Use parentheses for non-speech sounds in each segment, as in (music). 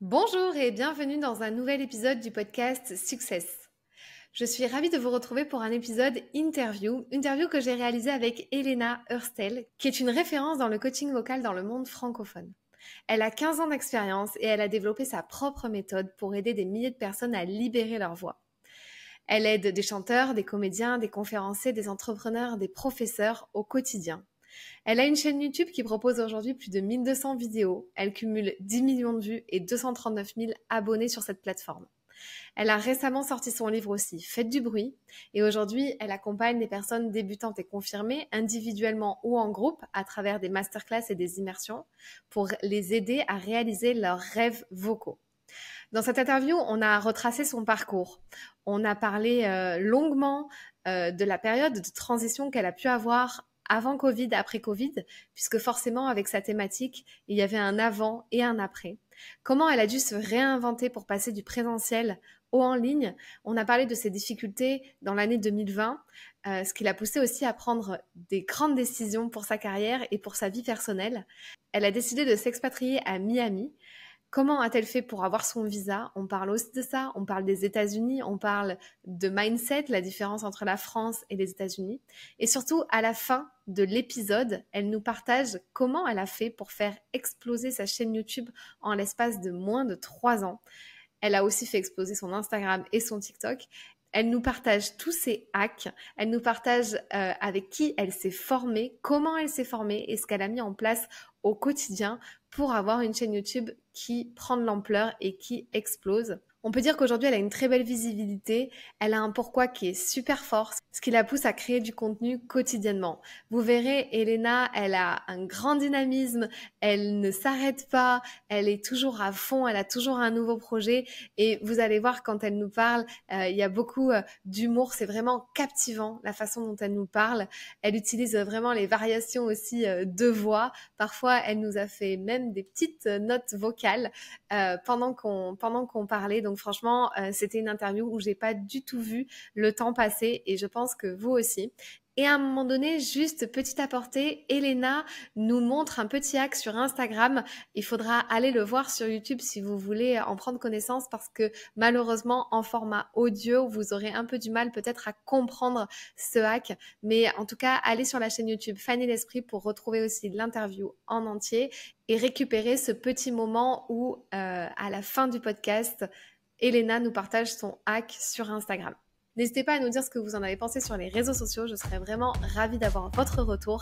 Bonjour et bienvenue dans un nouvel épisode du podcast Success. Je suis ravie de vous retrouver pour un épisode interview, interview que j'ai réalisé avec Elena Hurstel, qui est une référence dans le coaching vocal dans le monde francophone. Elle a 15 ans d'expérience et elle a développé sa propre méthode pour aider des milliers de personnes à libérer leur voix. Elle aide des chanteurs, des comédiens, des conférenciers, des entrepreneurs, des professeurs au quotidien elle a une chaîne YouTube qui propose aujourd'hui plus de 1200 vidéos. Elle cumule 10 millions de vues et 239 000 abonnés sur cette plateforme. Elle a récemment sorti son livre aussi, Faites du bruit, et aujourd'hui, elle accompagne les personnes débutantes et confirmées, individuellement ou en groupe, à travers des masterclass et des immersions, pour les aider à réaliser leurs rêves vocaux. Dans cette interview, on a retracé son parcours. On a parlé euh, longuement euh, de la période de transition qu'elle a pu avoir avant Covid, après Covid, puisque forcément avec sa thématique, il y avait un avant et un après. Comment elle a dû se réinventer pour passer du présentiel au en ligne. On a parlé de ses difficultés dans l'année 2020, euh, ce qui l'a poussée aussi à prendre des grandes décisions pour sa carrière et pour sa vie personnelle. Elle a décidé de s'expatrier à Miami Comment a-t-elle fait pour avoir son visa On parle aussi de ça, on parle des États-Unis, on parle de mindset, la différence entre la France et les États-Unis. Et surtout, à la fin de l'épisode, elle nous partage comment elle a fait pour faire exploser sa chaîne YouTube en l'espace de moins de trois ans. Elle a aussi fait exploser son Instagram et son TikTok. Elle nous partage tous ses hacks, elle nous partage euh, avec qui elle s'est formée, comment elle s'est formée et ce qu'elle a mis en place au quotidien pour avoir une chaîne YouTube qui prend de l'ampleur et qui explose. On peut dire qu'aujourd'hui, elle a une très belle visibilité, elle a un pourquoi qui est super fort, ce qui la pousse à créer du contenu quotidiennement. Vous verrez, Elena, elle a un grand dynamisme, elle ne s'arrête pas, elle est toujours à fond, elle a toujours un nouveau projet et vous allez voir quand elle nous parle, euh, il y a beaucoup euh, d'humour, c'est vraiment captivant la façon dont elle nous parle. Elle utilise euh, vraiment les variations aussi de voix. Parfois, elle nous a fait même des petites notes vocales pendant qu'on pendant parlait. Donc franchement, euh, c'était une interview où j'ai pas du tout vu le temps passer et je pense que vous aussi. Et à un moment donné, juste petit apporté, Elena nous montre un petit hack sur Instagram. Il faudra aller le voir sur YouTube si vous voulez en prendre connaissance parce que malheureusement, en format audio, vous aurez un peu du mal peut-être à comprendre ce hack. Mais en tout cas, allez sur la chaîne YouTube Fanny l'Esprit pour retrouver aussi l'interview en entier et récupérer ce petit moment où, euh, à la fin du podcast, Elena nous partage son hack sur Instagram. N'hésitez pas à nous dire ce que vous en avez pensé sur les réseaux sociaux, je serais vraiment ravie d'avoir votre retour.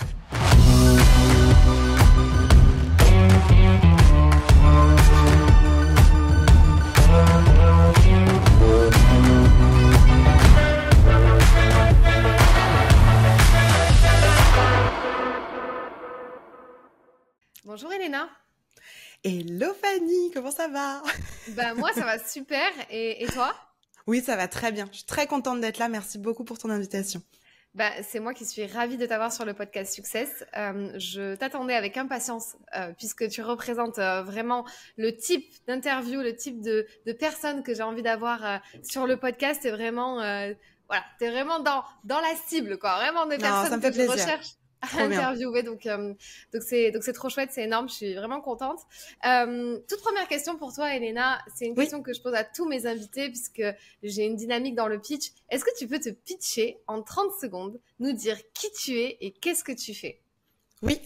Bonjour Elena. Hello Fanny, comment ça va Bah moi ça va super et, toi Oui ça va très bien, je suis très contente d'être là, merci beaucoup pour ton invitation. Bah, c'est moi qui suis ravie de t'avoir sur le podcast Success. Euh, je t'attendais avec impatience euh, puisque tu représentes euh, vraiment le type d'interview, le type de, de personne que j'ai envie d'avoir sur le podcast. C'est vraiment, voilà, t'es vraiment dans, dans la cible, quoi. Vraiment des personnes que je recherche (laughs) Donc, euh, donc c'est donc c'est trop chouette, c'est énorme. Je suis vraiment contente. Euh, toute première question pour toi, Elena. C'est une question que je pose à tous mes invités puisque j'ai une dynamique dans le pitch. Est-ce que tu peux te pitcher en 30 secondes, nous dire qui tu es et qu'est-ce que tu fais Oui.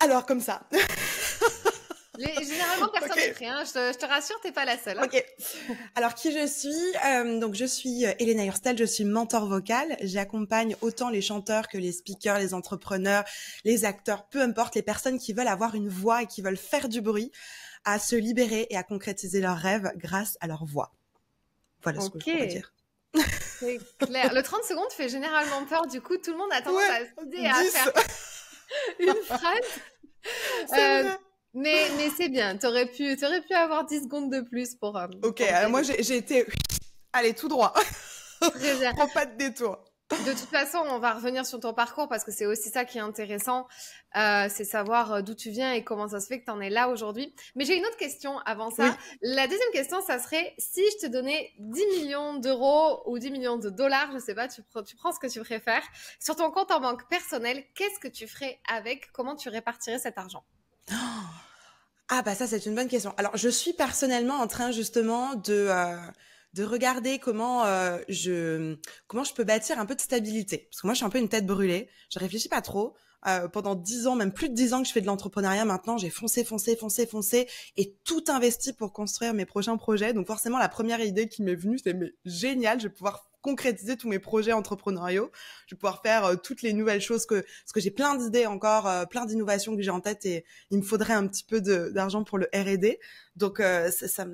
Alors comme ça. (laughs) Généralement, personne n'est hein. Je, te rassure, tu n'es pas la seule. Hein. Ok. Alors, qui je suis euh, Donc, je suis euh, Elena Hurstel, je suis mentor vocal. J'accompagne autant les chanteurs que les speakers, les entrepreneurs, les acteurs, peu importe, les personnes qui veulent avoir une voix et qui veulent faire du bruit à se libérer et à concrétiser leurs rêves grâce à leur voix. Voilà ce que je voulais dire. C'est clair. Le 30 secondes fait généralement peur. Du coup, tout le monde attend tendance à se faire (laughs) une phrase. Euh, mais, c'est bien, t'aurais pu, aurais pu avoir 10 secondes de plus pour... Euh, ok, alors moi j'ai été... (laughs) Allez, tout droit. Très bien. (laughs) Prends pas de détour. De toute façon, on va revenir sur ton parcours parce que c'est aussi ça qui est intéressant, euh, c'est savoir euh, d'où tu viens et comment ça se fait que tu en es là aujourd'hui. Mais j'ai une autre question avant ça. La deuxième question, ça serait si je te donnais 10 millions d'euros ou 10 millions de dollars, je sais pas, tu, tu prends ce que tu préfères, sur ton compte en banque personnel. qu'est-ce que tu ferais avec Comment tu répartirais cet argent ah bah ça c'est une bonne question. Alors je suis personnellement en train justement de euh, de regarder comment euh, je comment je peux bâtir un peu de stabilité parce que moi je suis un peu une tête brûlée. Je réfléchis pas trop. Euh, pendant dix ans, même plus de dix ans que je fais de l'entrepreneuriat maintenant, j'ai foncé, foncé, foncé, foncé et tout investi pour construire mes prochains projets. Donc forcément, la première idée qui m'est venue, c'est mais génial, je vais pouvoir concrétiser tous mes projets entrepreneuriaux. Je vais pouvoir faire euh, toutes les nouvelles choses que, parce que j'ai plein d'idées encore, euh, plein d'innovations que j'ai en tête et il me faudrait un petit peu d'argent pour le R&D. Donc euh, ça, ça,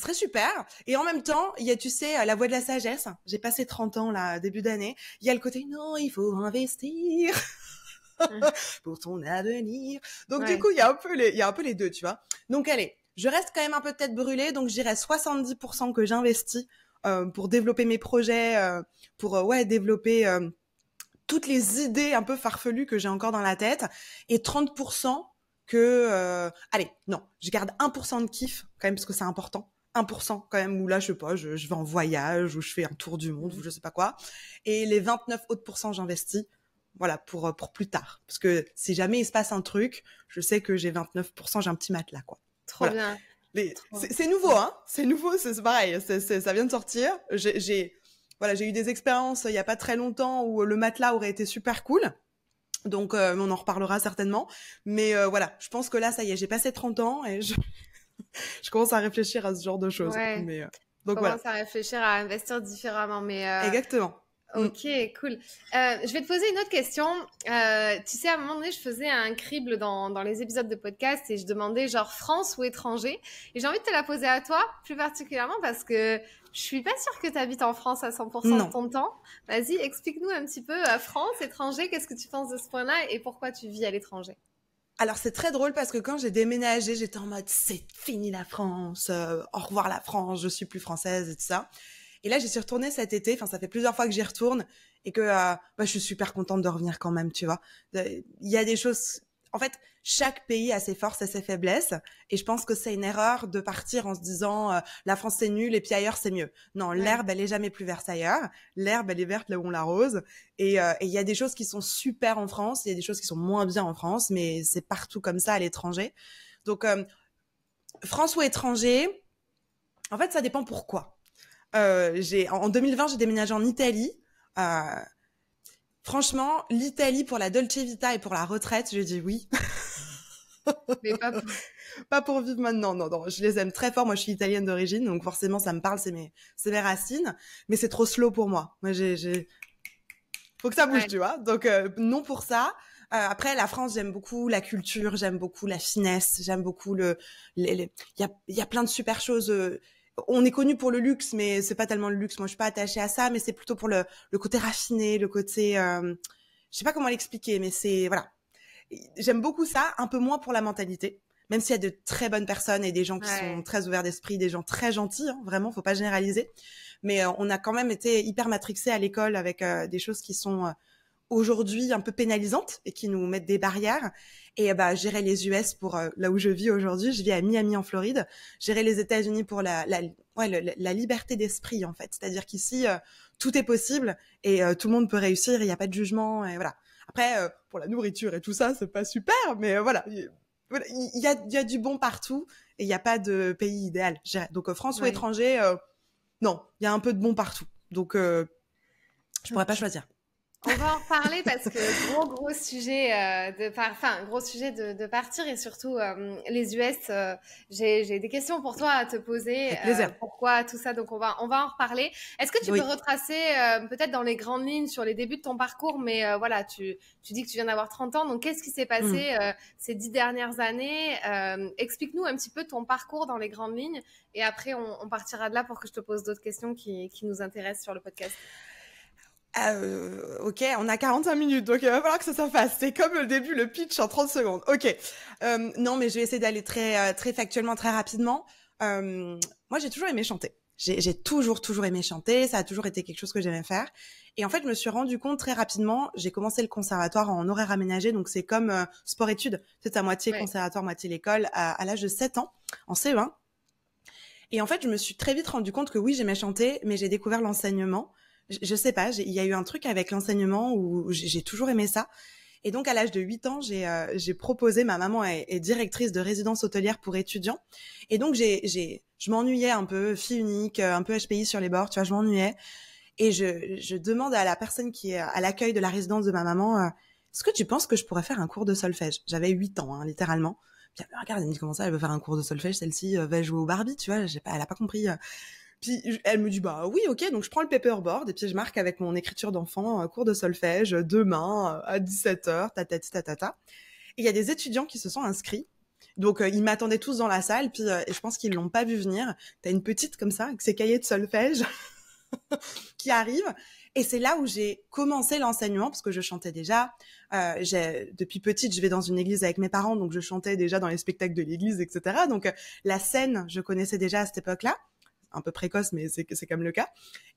serait super. Et en même temps, il y a, tu sais, la voie de la sagesse. J'ai passé 30 ans là, début d'année. Il y a le côté non, il faut investir. Mmh. (laughs) pour ton avenir. Donc du coup, il y a un peu les, il y a un peu les deux, tu vois. Donc allez, je reste quand même un peu tête brûlée, donc j'irai 70% que j'investis euh, pour développer mes projets, euh, pour euh, développer toutes les idées un peu farfelues que j'ai encore dans la tête et 30% que allez non je garde 1% de kiff quand même parce que c'est important 1% quand même où là je sais pas je, vais en voyage ou je fais un tour du monde mmh. ou je sais pas quoi et les 29 autres j'investis voilà pour pour plus tard parce que si jamais il se passe un truc je sais que j'ai 29% j'ai un petit matelas quoi Trop bien c'est nouveau, hein C'est nouveau, c'est pareil, ça vient de sortir. J'ai voilà, j'ai eu des expériences il y a pas très longtemps où le matelas aurait été super cool. Donc euh, on en reparlera certainement, mais euh, voilà, je pense que là ça y est, j'ai passé 30 ans et (laughs) je... commence à réfléchir à ce genre de choses. Mais euh, donc commence à réfléchir à investir différemment, mais exactement. Mm. Ok, cool. Euh, je vais te poser une autre question. Euh, tu sais, à un moment donné, je faisais un crible dans, les épisodes de podcast et je demandais genre France ou étranger. Et j'ai envie de te la poser à toi, plus particulièrement parce que je suis pas sûre que tu habites en France à 100% de ton temps. Vas-y, explique-nous un petit peu euh, France, étranger, qu'est-ce que tu penses de ce point-là et pourquoi tu vis à l'étranger alors c'est très drôle parce que quand j'ai déménagé, j'étais en mode c'est fini la France, au revoir la France, je suis plus française et tout ça. Et là, j'y suis retournée cet été. Enfin, ça fait plusieurs fois que j'y retourne et que euh, bah, je suis super contente de revenir quand même, tu vois. Il y a des choses. En fait, chaque pays a ses forces et ses faiblesses, et je pense que c'est une erreur de partir en se disant euh, la France c'est nul et puis ailleurs c'est mieux. Non, l'herbe elle est jamais plus verte ailleurs. L'herbe elle est verte là où on l'arrose, euh, et il y a des choses qui sont super en France, il y a des choses qui sont moins bien en France, mais c'est partout comme ça à l'étranger. Donc France ou étranger, en fait, ça dépend pourquoi. Euh, j'ai en 2020, j'ai déménagé en Italie. Euh, franchement, l'Italie pour la Dolce Vita et pour la retraite, je dis oui. (laughs) Mais pas pour... vivre maintenant, non, non. Je les aime très fort. Moi, je suis italienne d'origine, donc forcément, ça me parle, c'est mes, mes racines. Mais c'est trop slow pour moi. Moi, j'ai, faut que ça bouge, tu vois. Donc, euh, non pour ça. après, la France, j'aime beaucoup la culture, j'aime beaucoup la finesse, j'aime beaucoup le, il y, a, y a plein de super choses on est connu pour le luxe, mais c'est pas tellement le luxe. Moi, je suis pas attachée à ça, mais c'est plutôt pour le, côté raffiné, le côté, euh, je sais pas comment l'expliquer, mais c'est voilà. J'aime beaucoup ça, un peu moins pour la mentalité, même s'il y a de très bonnes personnes et des gens qui sont très ouverts d'esprit, des gens très gentils, hein, vraiment, faut pas généraliser. Mais euh, on a quand même été hyper matrixés à l'école avec euh, des choses qui sont euh, aujourd'hui un peu pénalisantes et qui nous mettent des barrières. Et bah, gérer les US pour euh, là où je vis aujourd'hui. Je vis à Miami en Floride. gérer les États-Unis pour la, la, ouais, la, liberté d'esprit en fait. C'est-à-dire qu'ici euh, tout est possible et euh, tout le monde peut réussir. Il n'y a pas de jugement et voilà. Après pour la nourriture et tout ça c'est pas super, mais voilà. Il y, a, du bon partout et il n'y a pas de pays idéal. Donc France ou étranger, non, il y a un peu de bon partout. Donc je pourrais pas choisir. On va en reparler parce que gros gros sujet euh, de par... enfin gros sujet de, de partir et surtout euh, les US. Euh, j'ai des questions pour toi à te poser. pourquoi tout ça Donc on va on va en reparler. Est-ce que tu peux retracer peut-être dans les grandes lignes sur les débuts de ton parcours Mais voilà, tu tu dis que tu viens d'avoir 30 ans. Donc qu'est-ce qui s'est hmm. passé ces dix dernières années Explique-nous un petit peu ton parcours dans les grandes lignes et après on, on partira de là pour que je te pose d'autres questions qui qui nous intéressent sur le podcast. Ah, euh, ok, on a 45 minutes, donc il va falloir que ça se fasse. C'est comme le début, le pitch en 30 secondes. Ok. Euh, non, mais je vais essayer d'aller très, euh, très factuellement, très rapidement. Euh, moi, j'ai toujours aimé chanter. J'ai toujours, toujours aimé chanter. Ça a toujours été quelque chose que j'aimais faire. Et en fait, je me suis rendu compte très rapidement. J'ai commencé le conservatoire en horaire aménagé, donc c'est comme euh, sport-études. C'est à moitié conservatoire, moitié l'école, à, à l'âge de 7 ans, en CE1. Et en fait, je me suis très vite rendu compte que oui, j'aimais chanter, mais j'ai découvert l'enseignement je, sais pas, il y a eu un truc avec l'enseignement où j'ai toujours aimé ça. Et donc, à l'âge de 8 ans, euh, j'ai proposé, ma maman est, directrice de résidence hôtelière pour étudiants. Et donc, j'ai je m'ennuyais un peu, fille unique, euh, un peu HPI sur les bords, tu vois, je m'ennuyais. Et je, je, demande à la personne qui est à l'accueil de la résidence de ma maman, euh, est-ce que tu penses que je pourrais faire un cours de solfège J'avais 8 ans, hein, littéralement. Puis, regarde, elle me dit, comment ça, elle veut faire un cours de solfège, celle-ci va jouer au Barbie, tu vois, elle a pas compris. Puis elle me dit bah oui ok donc je prends le paperboard et puis je marque avec mon écriture d'enfant euh, cours de solfège euh, demain euh, à 17h ta ta ta ta Et il y a des étudiants qui se sont inscrits. Donc ils m'attendaient tous dans la salle puis et je pense qu'ils l'ont pas vu venir. T'as une petite comme ça avec ses cahiers de solfège (laughs) qui arrive et c'est là où j'ai commencé l'enseignement parce que je chantais déjà. depuis petite, je vais dans une église avec mes parents, donc je chantais déjà dans les spectacles de l'église, etc. Donc la scène, je connaissais déjà à cette époque-là un peu précoce, mais c'est c'est comme le cas.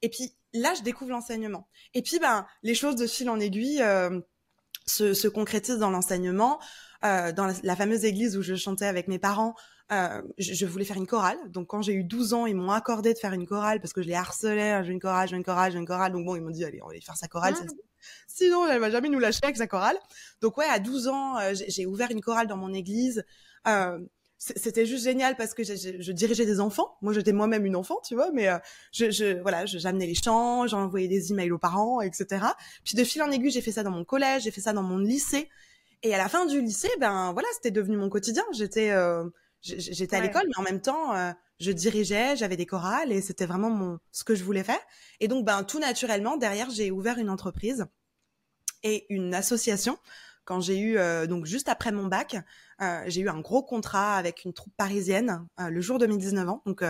Et puis là, je découvre l'enseignement. Et puis ben les choses de fil en aiguille euh, se, se concrétisent dans l'enseignement. Euh, dans la, fameuse église où je chantais avec mes parents, euh, je, voulais faire une chorale. Donc quand j'ai eu 12 ans, ils m'ont accordé de faire une chorale parce que je les harcelais, ah, j'ai une chorale, j'ai une chorale, j'ai une chorale. Donc bon, ils m'ont dit, allez, on va aller faire sa chorale. Ah. sinon, elle va jamais nous lâcher avec sa chorale. Donc ouais, à 12 ans, j'ai ouvert une chorale dans mon église c'était juste génial parce que je, dirigeais des enfants. Moi, j'étais moi-même une enfant, tu vois, mais euh, je, voilà, j'amenais les chants, j'envoyais des emails aux parents, etc. Puis de fil en aiguille, j'ai fait ça dans mon collège, j'ai fait ça dans mon lycée. Et à la fin du lycée, ben voilà, c'était devenu mon quotidien. J'étais, euh, j'étais à l'école, mais en même temps, euh, je dirigeais, j'avais des chorales et c'était vraiment mon, ce que je voulais faire. Et donc, ben tout naturellement, derrière, j'ai ouvert une entreprise et une association quand j'ai eu euh, donc juste après mon bac, euh, j'ai eu un gros contrat avec une troupe parisienne euh, le jour de mes 19 ans, donc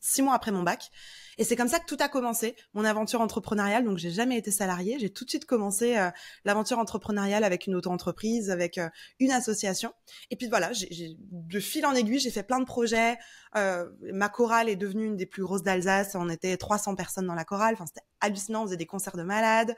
six mois après mon bac. Et c'est comme ça que tout a commencé, mon aventure entrepreneuriale. Donc, j'ai jamais été salariée. J'ai tout de suite commencé euh, l'aventure entrepreneuriale avec une auto-entreprise, avec euh, une association. Et puis voilà, j'ai, de fil en aiguille, j'ai fait plein de projets. Euh, ma chorale est devenue une des plus grosses d'Alsace. On était 300 personnes dans la chorale. Enfin, c'était hallucinant. On faisait des concerts de malades.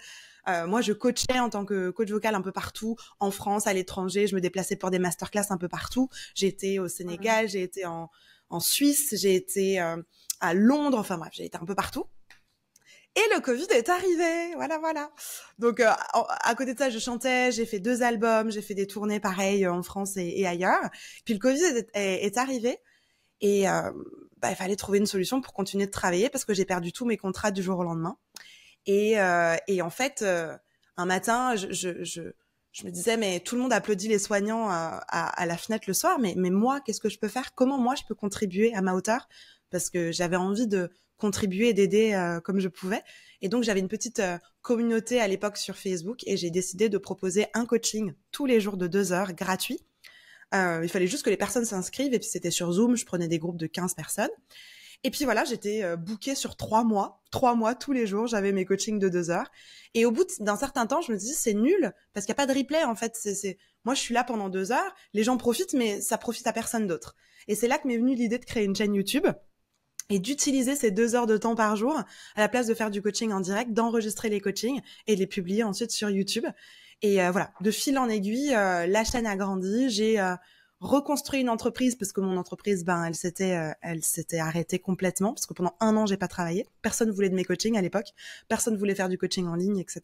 Euh, moi, je coachais en tant que coach vocal un peu partout, en France, à l'étranger. Je me déplaçais pour des masterclass un peu partout. J'ai été au Sénégal, j'ai été en, en Suisse, j'ai été euh, à Londres, enfin bref, j'ai été un peu partout. Et le Covid est arrivé, voilà, voilà. Donc, euh, à côté de ça, je chantais, j'ai fait deux albums, j'ai fait des tournées pareilles euh, en France et, ailleurs. Puis le Covid est, est, arrivé et bah, il fallait trouver une solution pour continuer de travailler parce que j'ai perdu tous mes contrats du jour au lendemain. Et, et en fait, un matin, je, je, je, je me disais, mais tout le monde applaudit les soignants à, la fenêtre le soir, mais, moi, qu'est-ce que je peux faire Comment moi, je peux contribuer à ma hauteur Parce que j'avais envie de contribuer d'aider euh, comme je pouvais. Et donc, j'avais une petite euh, communauté à l'époque sur Facebook et j'ai décidé de proposer un coaching tous les jours de deux heures gratuit. Euh, il fallait juste que les personnes s'inscrivent et puis c'était sur Zoom, je prenais des groupes de 15 personnes. Et puis voilà, j'étais euh, bookée sur trois mois, trois mois tous les jours, j'avais mes coachings de deux heures. Et au bout d'un certain temps, je me dis c'est nul parce qu'il n'y a pas de replay en fait. C'est moi je suis là pendant deux heures, les gens profitent mais ça profite à personne d'autre. Et c'est là que m'est venue l'idée de créer une chaîne YouTube et d'utiliser ces deux heures de temps par jour à la place de faire du coaching en direct, d'enregistrer les coachings et de les publier ensuite sur YouTube. Et euh, voilà, de fil en aiguille, euh, la chaîne a grandi. J'ai reconstruit une entreprise parce que mon entreprise, ben, elle s'était, euh, elle s'était arrêtée complètement parce que pendant un an, j'ai pas travaillé. Personne voulait de mes coachings à l'époque. Personne voulait faire du coaching en ligne, etc.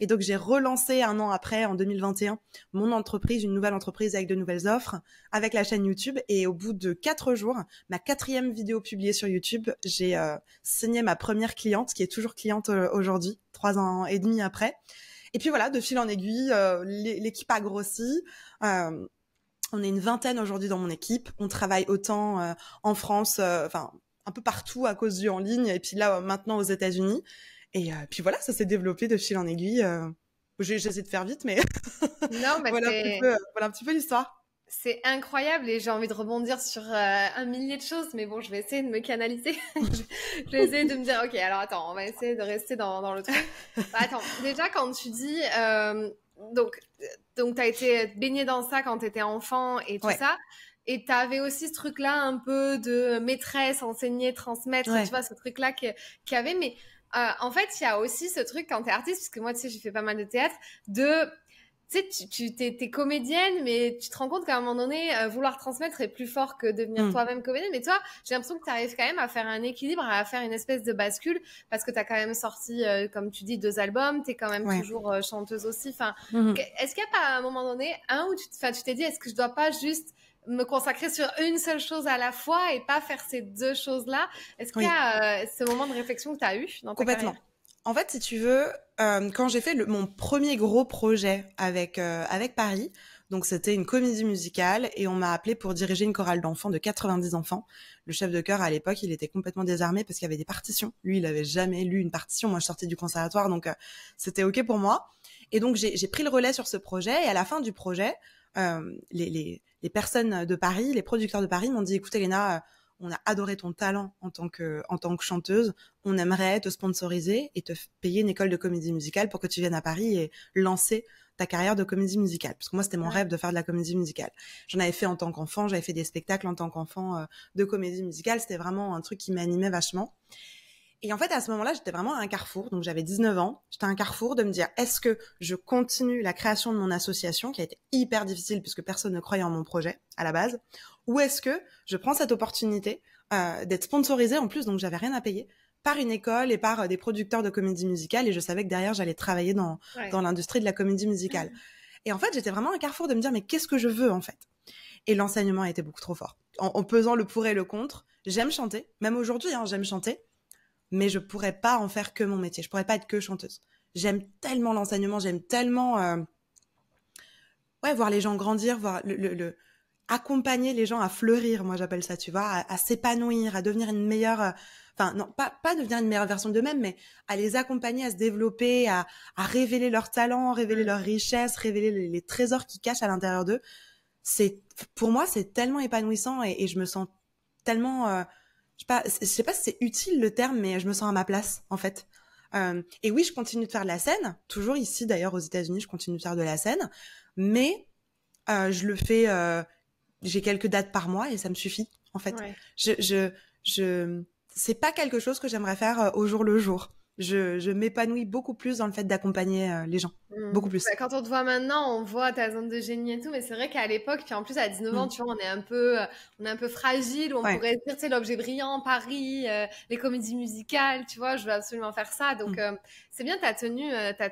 Et donc, j'ai relancé un an après, en 2021, mon entreprise, une nouvelle entreprise avec de nouvelles offres, avec la chaîne YouTube. Et au bout de quatre jours, ma quatrième vidéo publiée sur YouTube, j'ai euh, signé ma première cliente qui est toujours cliente euh, aujourd'hui, trois ans et demi après. Et puis voilà, de fil en aiguille, euh, l'équipe a grossi. Euh, on est une vingtaine aujourd'hui dans mon équipe. On travaille autant euh, en France, euh, enfin un peu partout à cause du en ligne, et puis là euh, maintenant aux États-Unis. Et puis voilà, ça s'est développé de fil en aiguille. J'essaie de faire vite, mais non, (laughs) voilà, un petit peu l'histoire. C'est incroyable et j'ai envie de rebondir sur un millier de choses, mais bon, je vais essayer de me canaliser. (laughs) je, vais essayer de me dire, ok, alors attends, on va essayer de rester dans, le truc. Bah, attends, déjà quand tu dis, donc, euh, donc tu as été baignée dans ça quand tu étais enfant et tout ça. Et tu avais aussi ce truc-là un peu de maîtresse, enseigner, transmettre, tu vois, ce truc-là qu'il y avait. Mais euh, en fait, il y a aussi ce truc quand tu es artiste, parce que moi, tu sais, j'ai fait pas mal de théâtre, de tu sais, tu, t'es, comédienne, mais tu te rends compte qu'à un moment donné, euh, vouloir transmettre est plus fort que devenir mm. toi-même comédienne. Mais toi, j'ai l'impression que tu arrives quand même à faire un équilibre, à faire une espèce de bascule, parce que tu as quand même sorti, euh, comme tu dis, deux albums, tu es quand même toujours euh, chanteuse aussi. Enfin, mm-hmm. Est-ce qu'il n'y a pas à un moment donné, un, où tu, t'es dit, est-ce que je dois pas juste me consacrer sur une seule chose à la fois et pas faire ces deux choses-là Est-ce qu'il y a ce moment de réflexion que tu as eu dans ta Complètement. En fait, si tu veux, euh, quand j'ai fait mon premier gros projet avec, euh, avec Paris, donc c'était une comédie musicale et on m'a appelé pour diriger une chorale d'enfants de 90 enfants. Le chef de chœur à l'époque, il était complètement désarmé parce qu'il y avait des partitions. Lui, il n'avait jamais lu une partition. Moi, je sortais du conservatoire, donc euh, c'était ok pour moi. Et donc j'ai pris le relais sur ce projet et à la fin du projet, les, les, les, personnes de Paris, les producteurs de Paris m'ont dit, écoute Elena, on a adoré ton talent en tant que, en tant que chanteuse, on aimerait te sponsoriser et te payer une école de comédie musicale pour que tu viennes à Paris et lancer ta carrière de comédie musicale. Parce que moi, c'était mon rêve de faire de la comédie musicale. J'en avais fait en tant qu'enfant, j'avais fait des spectacles en tant qu'enfant euh, de comédie musicale. C'était vraiment un truc qui m'animait vachement. Et en fait, à ce moment-là, j'étais vraiment à un carrefour. Donc, j'avais 19 ans. J'étais à un carrefour de me dire, est-ce que je continue la création de mon association, qui a été hyper difficile puisque personne ne croyait en mon projet à la base, ou est-ce que je prends cette opportunité euh, d'être sponsorisée en plus, donc j'avais rien à payer, par une école et par euh, des producteurs de comédie musicale. Et je savais que derrière, j'allais travailler dans, l'industrie de la comédie musicale. Mm-hmm. Et en fait, j'étais vraiment à un carrefour de me dire, mais qu'est-ce que je veux en fait Et l'enseignement a été beaucoup trop fort. En, pesant le pour et le contre, j'aime chanter, même aujourd'hui, hein, j'aime chanter mais je pourrais pas en faire que mon métier. Je pourrais pas être que chanteuse. J'aime tellement l'enseignement, j'aime tellement euh, ouais voir les gens grandir, voir le, accompagner les gens à fleurir. Moi j'appelle ça, tu vois, à, s'épanouir, à devenir une meilleure. Euh, enfin non, pas pas devenir une meilleure version d'eux-mêmes, mais à les accompagner à se développer, à, à révéler leurs talents, révéler leurs richesses, révéler les, trésors qui cachent à l'intérieur d'eux. C'est pour moi c'est tellement épanouissant et, je me sens tellement euh, je sais pas, sais pas si c'est utile le terme, mais je me sens à ma place en fait. Euh, et oui, je continue de faire de la scène, toujours ici d'ailleurs aux États-Unis, je continue de faire de la scène, mais euh, je le fais, euh, j'ai quelques dates par mois et ça me suffit en fait. Je, je, c'est pas quelque chose que j'aimerais faire au jour le jour je, m'épanouis beaucoup plus dans le fait d'accompagner euh, les gens. Mmh. Beaucoup plus. Bah, quand on te voit maintenant, on voit ta zone de génie et tout, mais c'est vrai qu'à l'époque, puis en plus à 19 ans, mmh. tu vois, on est un peu, euh, on est un peu fragile, on pourrait dire, tu l'objet brillant, Paris, euh, les comédies musicales, tu vois, je veux absolument faire ça. Donc, mmh. c'est bien, tu as tenu,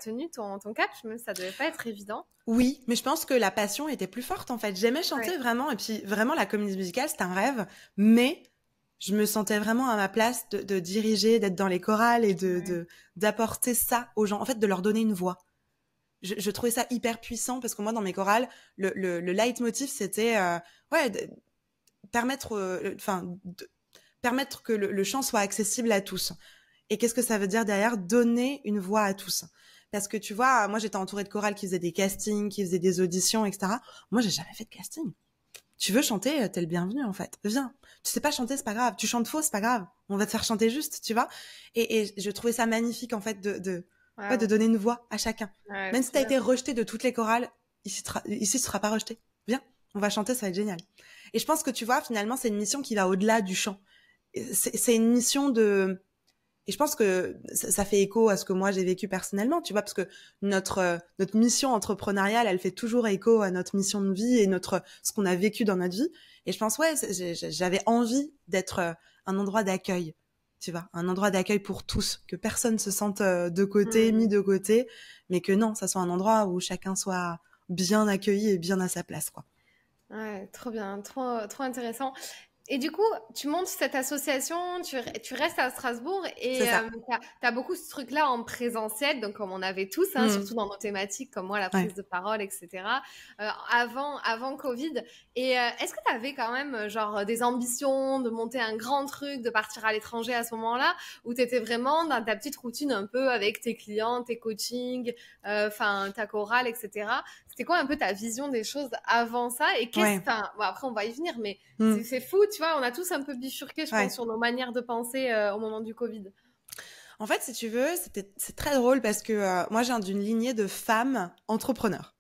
tenue, ton, ton cap, mais ça devait pas être évident. Oui, mais je pense que la passion était plus forte en fait. J'aimais chanter vraiment, et puis vraiment la comédie musicale, c'est un rêve, mais je me sentais vraiment à ma place de, diriger, d'être dans les chorales et de d'apporter ça aux gens. En fait, de leur donner une voix. Je, trouvais ça hyper puissant parce que moi, dans mes chorales, le, le, le leitmotiv, c'était euh, ouais, permettre, euh, enfin, permettre que le, le chant soit accessible à tous. Et qu'est-ce que ça veut dire derrière donner une voix à tous Parce que tu vois, moi j'étais entourée de chorales qui faisaient des castings, qui faisaient des auditions, etc. Moi j'ai jamais fait de casting. Tu veux chanter, euh, t'es le bienvenu en fait. Viens. Tu sais pas chanter, c'est pas grave. Tu chantes faux, c'est pas grave. On va te faire chanter juste, tu vois. Et, et, je trouvais ça magnifique en fait de de, de donner une voix à chacun. Même si t'as été rejeté de toutes les chorales, ici, ici tu seras pas rejeté. Viens, on va chanter, ça va être génial. Et je pense que tu vois, finalement, c'est une mission qui va au-delà du chant. C'est une mission de et je pense que ça, fait écho à ce que moi j'ai vécu personnellement, tu vois, parce que notre euh, notre mission entrepreneuriale, elle fait toujours écho à notre mission de vie et notre ce qu'on a vécu dans notre vie. Et je pense ouais, j'avais envie d'être euh, un endroit d'accueil, tu vois, un endroit d'accueil pour tous, que personne se sente euh, de côté, mmh. mis de côté, mais que non, ça soit un endroit où chacun soit bien accueilli et bien à sa place, quoi. Ouais, trop bien, trop intéressant. Et du coup, tu montes cette association, tu, tu restes à Strasbourg et tu euh, as, beaucoup ce truc-là en présentiel, donc comme on avait tous, hein, mmh. surtout dans nos thématiques comme moi, la prise de parole, etc., euh, avant, avant Covid. Et euh, est-ce que tu avais quand même genre des ambitions de monter un grand truc, de partir à l'étranger à ce moment-là, ou tu étais vraiment dans ta petite routine un peu avec tes clients, tes coachings, enfin ta chorale, etc c'était quoi un peu ta vision des choses avant ça Et qu'est-ce, que... bon, après on va y venir, mais hmm. c'est fou, tu vois, on a tous un peu bifurqué, je pense, sur nos manières de penser euh, au moment du Covid. En fait, si tu veux, c'est très drôle parce que euh, moi, j'ai d'une lignée de femmes entrepreneurs.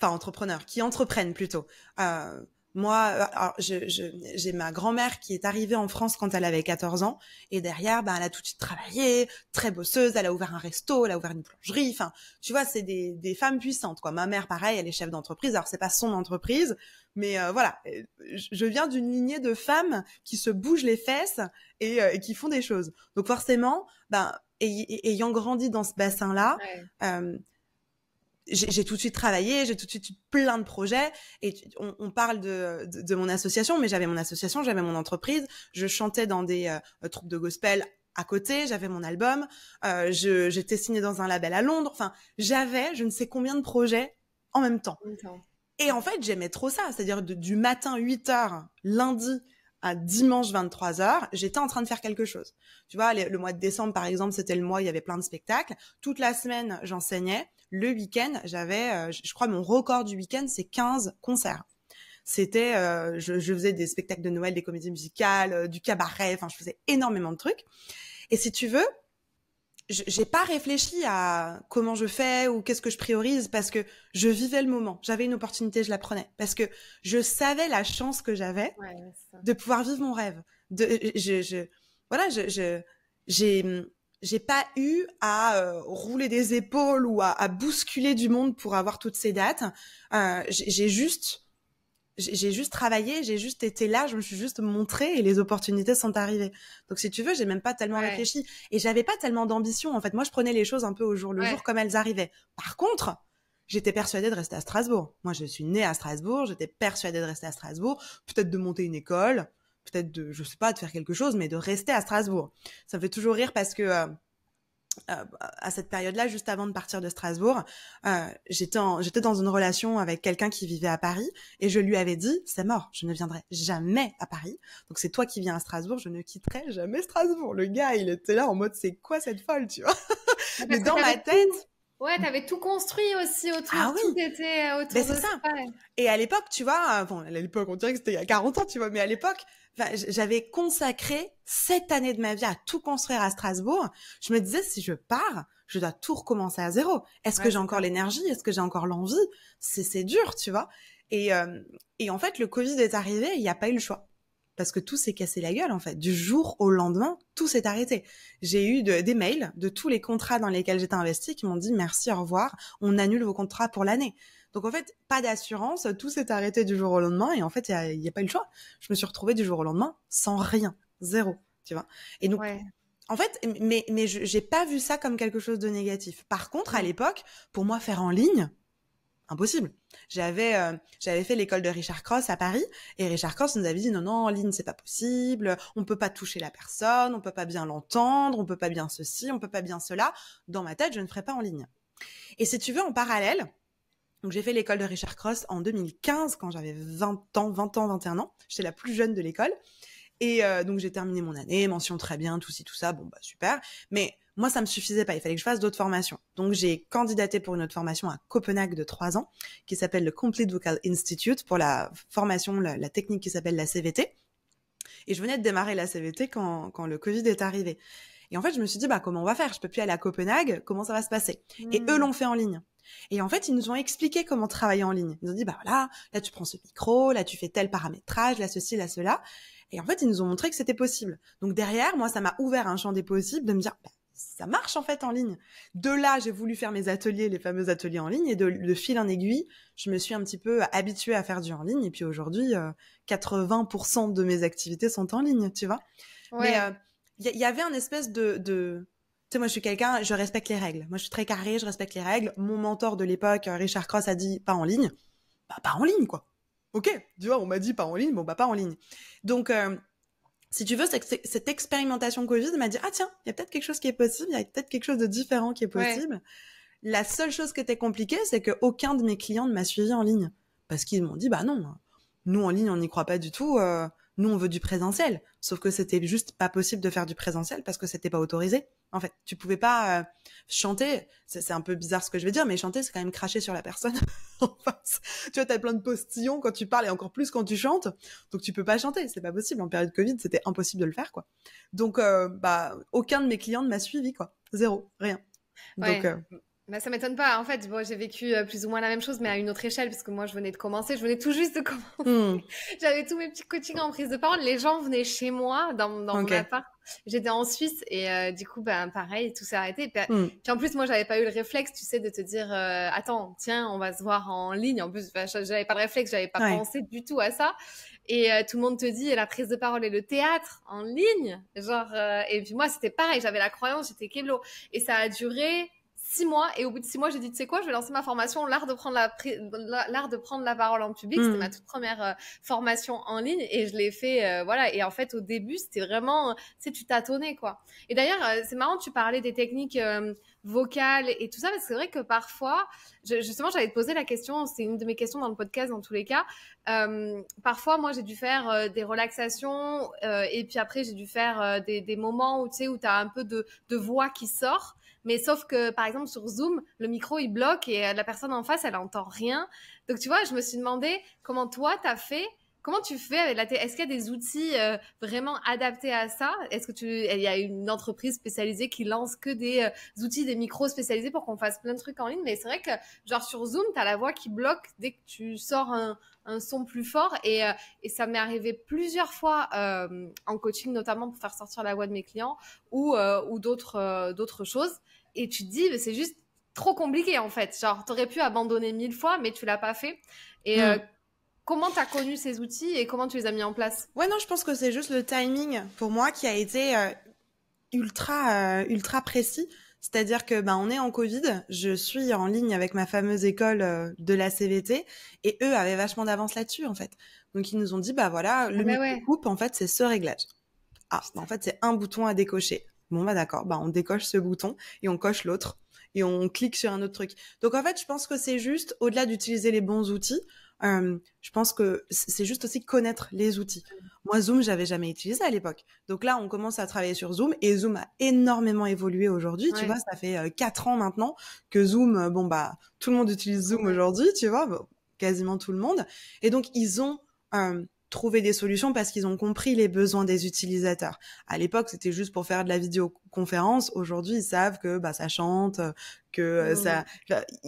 Enfin, entrepreneurs, qui entreprennent plutôt. Euh, moi, euh, j'ai ma grand-mère qui est arrivée en France quand elle avait 14 ans, et derrière, ben, elle a tout de suite travaillé, très bosseuse, elle a ouvert un resto, elle a ouvert une plongerie. Enfin, tu vois, c'est des, des, femmes puissantes. Quoi. Ma mère, pareil, elle est chef d'entreprise. Alors, c'est pas son entreprise, mais euh, voilà, euh, je viens d'une lignée de femmes qui se bougent les fesses et, qui font des choses. Donc forcément, ben, ayant grandi dans ce bassin-là, euh, j'ai tout de suite travaillé, j'ai tout de suite plein de projets. Et on, on parle de, de, mon association, mais j'avais mon association, j'avais mon entreprise. Je chantais dans des euh, troupes de gospel à côté, j'avais mon album. Euh, J'étais signée dans un label à Londres. Enfin, j'avais je ne sais combien de projets en même temps. Et en fait, j'aimais trop ça. C'est-à-dire du matin 8h, lundi, à dimanche 23h, j'étais en train de faire quelque chose. Tu vois, le mois de décembre, par exemple, c'était le mois, il y avait plein de spectacles. Toute la semaine, j'enseignais le week-end, j'avais, euh, je crois, mon record du week-end, c'est 15 concerts. C'était, euh, je, faisais des spectacles de Noël, des comédies musicales, euh, du cabaret, enfin, je faisais énormément de trucs. Et si tu veux, j'ai pas réfléchi à comment je fais ou qu'est-ce que je priorise parce que je vivais le moment. J'avais une opportunité, je la prenais parce que je savais la chance que j'avais de pouvoir vivre mon rêve. De, je, je voilà, je, j'ai, j'ai pas eu à euh, rouler des épaules ou à, bousculer du monde pour avoir toutes ces dates. Euh, j'ai juste j'ai juste travaillé, j'ai juste été là, je me suis juste montrée et les opportunités sont arrivées. Donc si tu veux, j'ai même pas tellement réfléchi et j'avais pas tellement d'ambition. En fait, moi je prenais les choses un peu au jour le jour comme elles arrivaient. Par contre, j'étais persuadée de rester à Strasbourg. Moi je suis née à Strasbourg, j'étais persuadée de rester à Strasbourg, peut-être de monter une école, peut-être de, je sais pas, de faire quelque chose, mais de rester à Strasbourg. Ça me fait toujours rire parce que euh, euh, à cette période-là, juste avant de partir de Strasbourg, euh, j'étais j'étais dans une relation avec quelqu'un qui vivait à Paris et je lui avais dit c'est mort, je ne viendrai jamais à Paris. Donc c'est toi qui viens à Strasbourg, je ne quitterai jamais Strasbourg. Le gars, il était là en mode c'est quoi cette folle, tu vois. Ah, mais dans ma tête. Ouais, t'avais tout construit aussi autour. Ah tout était euh, autour ben, de ça. Et à l'époque, tu vois, euh, bon, à l'époque, on dirait que c'était il y a 40 ans, tu vois, mais à l'époque, j'avais consacré sept années de ma vie à tout construire à Strasbourg. Je me disais, si je pars, je dois tout recommencer à zéro. Est-ce que j'ai encore l'énergie Est-ce que j'ai encore l'envie C'est dur, tu vois. Et, euh, et en fait, le Covid est arrivé, il n'y a pas eu le choix parce que tout s'est cassé la gueule en fait. Du jour au lendemain, tout s'est arrêté. J'ai eu des mails de tous les contrats dans lesquels j'étais investie qui m'ont dit merci, au revoir, on annule vos contrats pour l'année. Donc en fait, pas d'assurance, tout s'est arrêté du jour au lendemain et en fait, il n'y a, pas eu le choix. Je me suis retrouvée du jour au lendemain sans rien, zéro, tu vois. Et donc, en fait, mais, mais j'ai pas vu ça comme quelque chose de négatif. Par contre, à l'époque, pour moi, faire en ligne, impossible. J'avais euh, j'avais fait l'école de Richard Cross à Paris et Richard Cross nous avait dit non non en ligne c'est pas possible, on peut pas toucher la personne, on peut pas bien l'entendre, on peut pas bien ceci, on peut pas bien cela. Dans ma tête, je ne ferai pas en ligne. Et si tu veux en parallèle, donc j'ai fait l'école de Richard Cross en 2015 quand j'avais 20 ans, 20 ans, 21 ans, j'étais la plus jeune de l'école et euh, donc j'ai terminé mon année, mention très bien, tout si tout ça, bon bah super, mais moi, ça me suffisait pas. Il fallait que je fasse d'autres formations. Donc, j'ai candidaté pour une autre formation à Copenhague de trois ans, qui s'appelle le Complete Vocal Institute pour la formation, la, technique qui s'appelle la CVT. Et je venais de démarrer la CVT quand, quand le Covid est arrivé. Et en fait, je me suis dit, bah, comment on va faire? Je peux plus aller à Copenhague. Comment ça va se passer? Et eux hmm. l'ont fait en ligne. Et en fait, ils nous ont expliqué comment travailler en ligne. Ils nous ont dit, bah voilà, là, tu prends ce micro, là, tu fais tel paramétrage, là, ceci, là, cela. Et en fait, ils nous ont montré que c'était possible. Donc derrière, moi, ça m'a ouvert un champ des possibles de me dire, bah, ça marche en fait en ligne. De là, j'ai voulu faire mes ateliers, les fameux ateliers en ligne, et de, fil en aiguille, je me suis un petit peu habituée à faire du en ligne. Et puis aujourd'hui, 80% euh, de mes activités sont en ligne, tu vois. Mais il euh, y, avait un espèce de, Tu sais, moi, je suis quelqu'un, je respecte les règles. Moi, je suis très carré, je respecte les règles. Mon mentor de l'époque, euh, Richard Cross, a dit pas en ligne. Bah, pas en ligne, quoi. Ok, tu vois, on m'a dit pas en ligne, bon, bah, pas en ligne. Donc, si tu veux, cette, cette expérimentation Covid m'a dit, ah tiens, il y a peut-être quelque chose qui est possible, il y a peut-être quelque chose de différent qui est possible. La seule chose qui était compliquée, c'est qu'aucun de mes clients ne m'a suivi en ligne. Parce qu'ils m'ont dit, bah non, nous en ligne, on n'y croit pas du tout. Euh, nous, on veut du présentiel. Sauf que c'était juste pas possible de faire du présentiel parce que c'était pas autorisé. En fait, tu pouvais pas euh, chanter. C'est un peu bizarre ce que je vais dire, mais chanter, c'est quand même cracher sur la personne (laughs) en face. Tu vois, t'as plein de postillons quand tu parles et encore plus quand tu chantes. Donc, tu peux pas chanter. C'est pas possible. En période Covid, c'était impossible de le faire, quoi. Donc, euh, bah, aucun de mes clients ne m'a suivi, quoi. Zéro. Rien. Donc, euh, bah, ça m'étonne pas. En fait, moi, j'ai vécu euh, plus ou moins la même chose, mais à une autre échelle, parce que moi, je venais de commencer. Je venais tout juste de commencer. Hmm. (laughs) J'avais tous mes petits coachings en prise de parole. Les gens venaient chez moi, dans, dans mon appart. J'étais en Suisse et euh, du coup, ben, pareil, tout s'est arrêté. Euh, hmm. Puis, en plus, moi, j'avais pas eu le réflexe, tu sais, de te dire, attends, tiens, on va se voir en ligne. En plus, j'avais pas le réflexe, j'avais pas pensé du tout à ça. Et tout le monde te dit, la prise de parole et le théâtre en ligne. Genre, et puis moi, c'était pareil, j'avais la croyance, j'étais keblo. Et ça a duré six mois. Et au bout de six mois, j'ai dit, tu sais quoi, je vais lancer ma formation, l'art de prendre la, l'art de prendre la parole en public. c'est C'était hmm. ma toute première euh, formation en ligne et je l'ai fait, euh, voilà. Et en fait, au début, c'était vraiment, euh, tu sais, tu tâtonnais, quoi. Et d'ailleurs, c'est marrant, tu parlais des techniques vocales et tout ça, parce que c'est vrai que parfois, justement, j’avais posé la question, c'est une de mes questions dans le podcast, dans tous les cas. parfois, moi, j'ai dû faire des relaxations et puis après, j'ai dû faire des, des, moments où, tu sais, où as un peu de, de voix qui sort. Mais sauf que, par exemple, sur Zoom, le micro, il bloque et euh, la personne en face, elle entend rien. Donc, tu vois, je me suis demandé comment toi, t'as fait Comment tu fais avec la Est-ce qu'il y a des outils euh, vraiment adaptés à ça Est-ce que tu il y a une entreprise spécialisée qui lance que des euh, outils, des micros spécialisés pour qu'on fasse plein de trucs en ligne Mais c'est vrai que genre sur Zoom, tu as la voix qui bloque dès que tu sors un, son plus fort et, ça m'est arrivé plusieurs fois en coaching notamment pour faire sortir la voix de mes clients ou d'autres choses. Et tu te dis, c'est juste trop compliqué en fait. Genre, t'aurais pu abandonner mille fois, mais tu l'as pas fait. Et comment euh, tu comment t'as connu ces outils et comment tu les as mis en place Ouais, non, je pense que c'est juste le timing pour moi qui a été euh, ultra, euh, ultra précis. C'est-à-dire que bah, on est en Covid, je suis en ligne avec ma fameuse école de la CVT et eux avaient vachement d'avance là-dessus en fait. Donc ils nous ont dit bah voilà, le coup en fait c'est ce réglage. Ah, en fait c'est un bouton à décocher Bon, bah d'accord, bah on décoche ce bouton et on coche l'autre et on clique sur un autre truc. Donc en fait, je pense que c'est juste, au-delà d'utiliser les bons outils, je pense que c'est juste aussi connaître les outils. Moi, Zoom, j'avais jamais utilisé à l'époque. Donc là, on commence à travailler sur Zoom et Zoom a énormément évolué aujourd'hui. Tu vois, ça fait quatre ans maintenant que Zoom, bon bah, tout le monde utilise Zoom aujourd'hui, tu vois, quasiment tout le monde. Et donc ils ont trouver des solutions parce qu'ils ont compris les besoins des utilisateurs. À l'époque, c'était juste pour faire de la vidéoconférence. Aujourd'hui, ils savent que bah, ça chante, que euh, mmh. ça...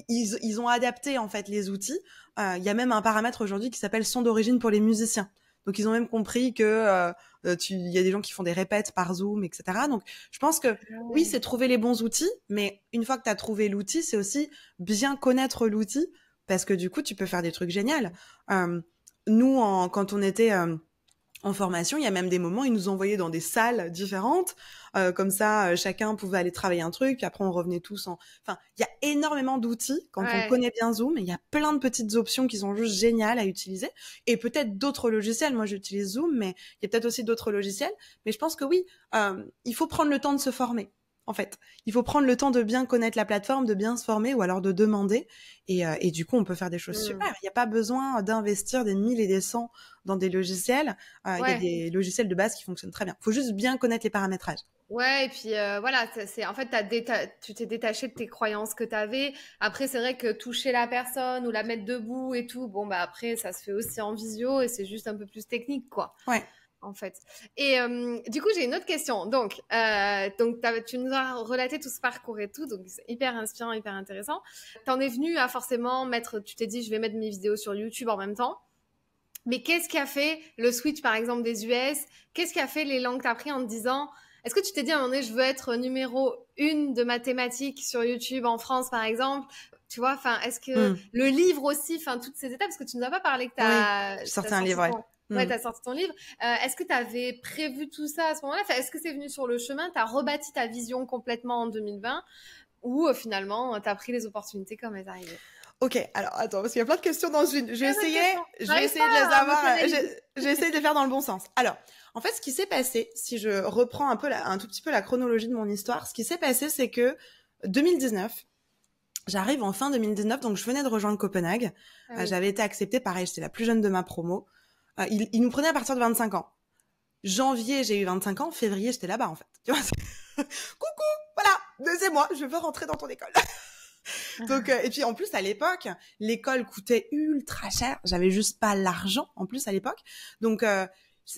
Ils, ont adapté en fait les outils. Euh, il y a même un paramètre aujourd'hui qui s'appelle son d'origine pour les musiciens. Donc, ils ont même compris que euh, tu il y a des gens qui font des répètes par Zoom, etc. Donc, je pense que mmh. oui, c'est trouver les bons outils, mais une fois que tu as trouvé l'outil, c'est aussi bien connaître l'outil parce que du coup, tu peux faire des trucs géniaux nous, en, quand on était euh, en formation, il y a même des moments, ils nous envoyaient dans des salles différentes, euh, comme ça, euh, chacun pouvait aller travailler un truc, après on revenait tous en... Enfin, il y a énormément d'outils quand on connaît bien Zoom, il y a plein de petites options qui sont juste géniales à utiliser, et peut-être d'autres logiciels, moi j'utilise Zoom, mais il y a peut-être aussi d'autres logiciels, mais je pense que oui, il faut prendre le temps de se former en fait. Il faut prendre le temps de bien connaître la plateforme, de bien se former ou alors de demander. Et, euh, du coup, on peut faire des choses mm. super. Il n'y a pas besoin d'investir des milliers et des cents dans des logiciels. Euh, il y a des logiciels de base qui fonctionnent très bien. Il faut juste bien connaître les paramétrages. Ouais, et puis euh, voilà, c'est en fait, tu t'es détaché de tes croyances que tu avais. Après, c'est vrai que toucher la personne ou la mettre debout et tout, bon, bah après, ça se fait aussi en visio et c'est juste un peu plus technique, quoi. Ouais en fait. Et euh, du coup, j'ai une autre question. Donc, euh, donc tu nous as relaté tout ce parcours et tout, donc c'est hyper inspirant, hyper intéressant. en es venu à forcément mettre, tu t'es dit, je vais mettre mes vidéos sur YouTube en même temps. Mais qu'est-ce qui a fait le switch, par exemple, des US Qu'est-ce qui a fait les langues que tu as pris en te disant, est-ce que tu t'es dit à un moment donné, je veux être numéro une de mathématiques sur YouTube en France, par exemple tu vois, enfin, est-ce que hmm. le livre aussi, enfin, toutes ces étapes, parce que tu ne nous as pas parlé que tu as. sorti un livre, Ouais, mm. t'as sorti ton livre. Euh, est-ce que t'avais prévu tout ça à ce moment-là Est-ce que c'est venu sur le chemin T'as rebâti ta vision complètement en 2020 ou euh, finalement t'as pris les opportunités comme elles arrivaient Ok, alors attends, parce qu'il y a plein de questions dans une. J'ai essayé, j'ai de les avoir. (laughs) J'ai essayé de les faire dans le bon sens. Alors, en fait, ce qui s'est passé, si je reprends un peu, un tout petit peu la chronologie de mon histoire, ce qui s'est passé, c'est que 2019, j'arrive en fin 2019, donc je venais de rejoindre Copenhague. Ah euh, j'avais été acceptée, pareil, j'étais la plus jeune de ma promo. Ah, il, nous prenait à partir de 25 ans. Janvier, j'ai eu 25 ans. Février, j'étais là-bas, en fait. Tu vois (laughs) Coucou, voilà, deuxième moi. je veux rentrer dans ton école. (laughs) Donc, ah. euh, et puis en plus, à l'époque, l'école coûtait ultra cher. J'avais juste pas l'argent, en plus, à l'époque. Donc, euh,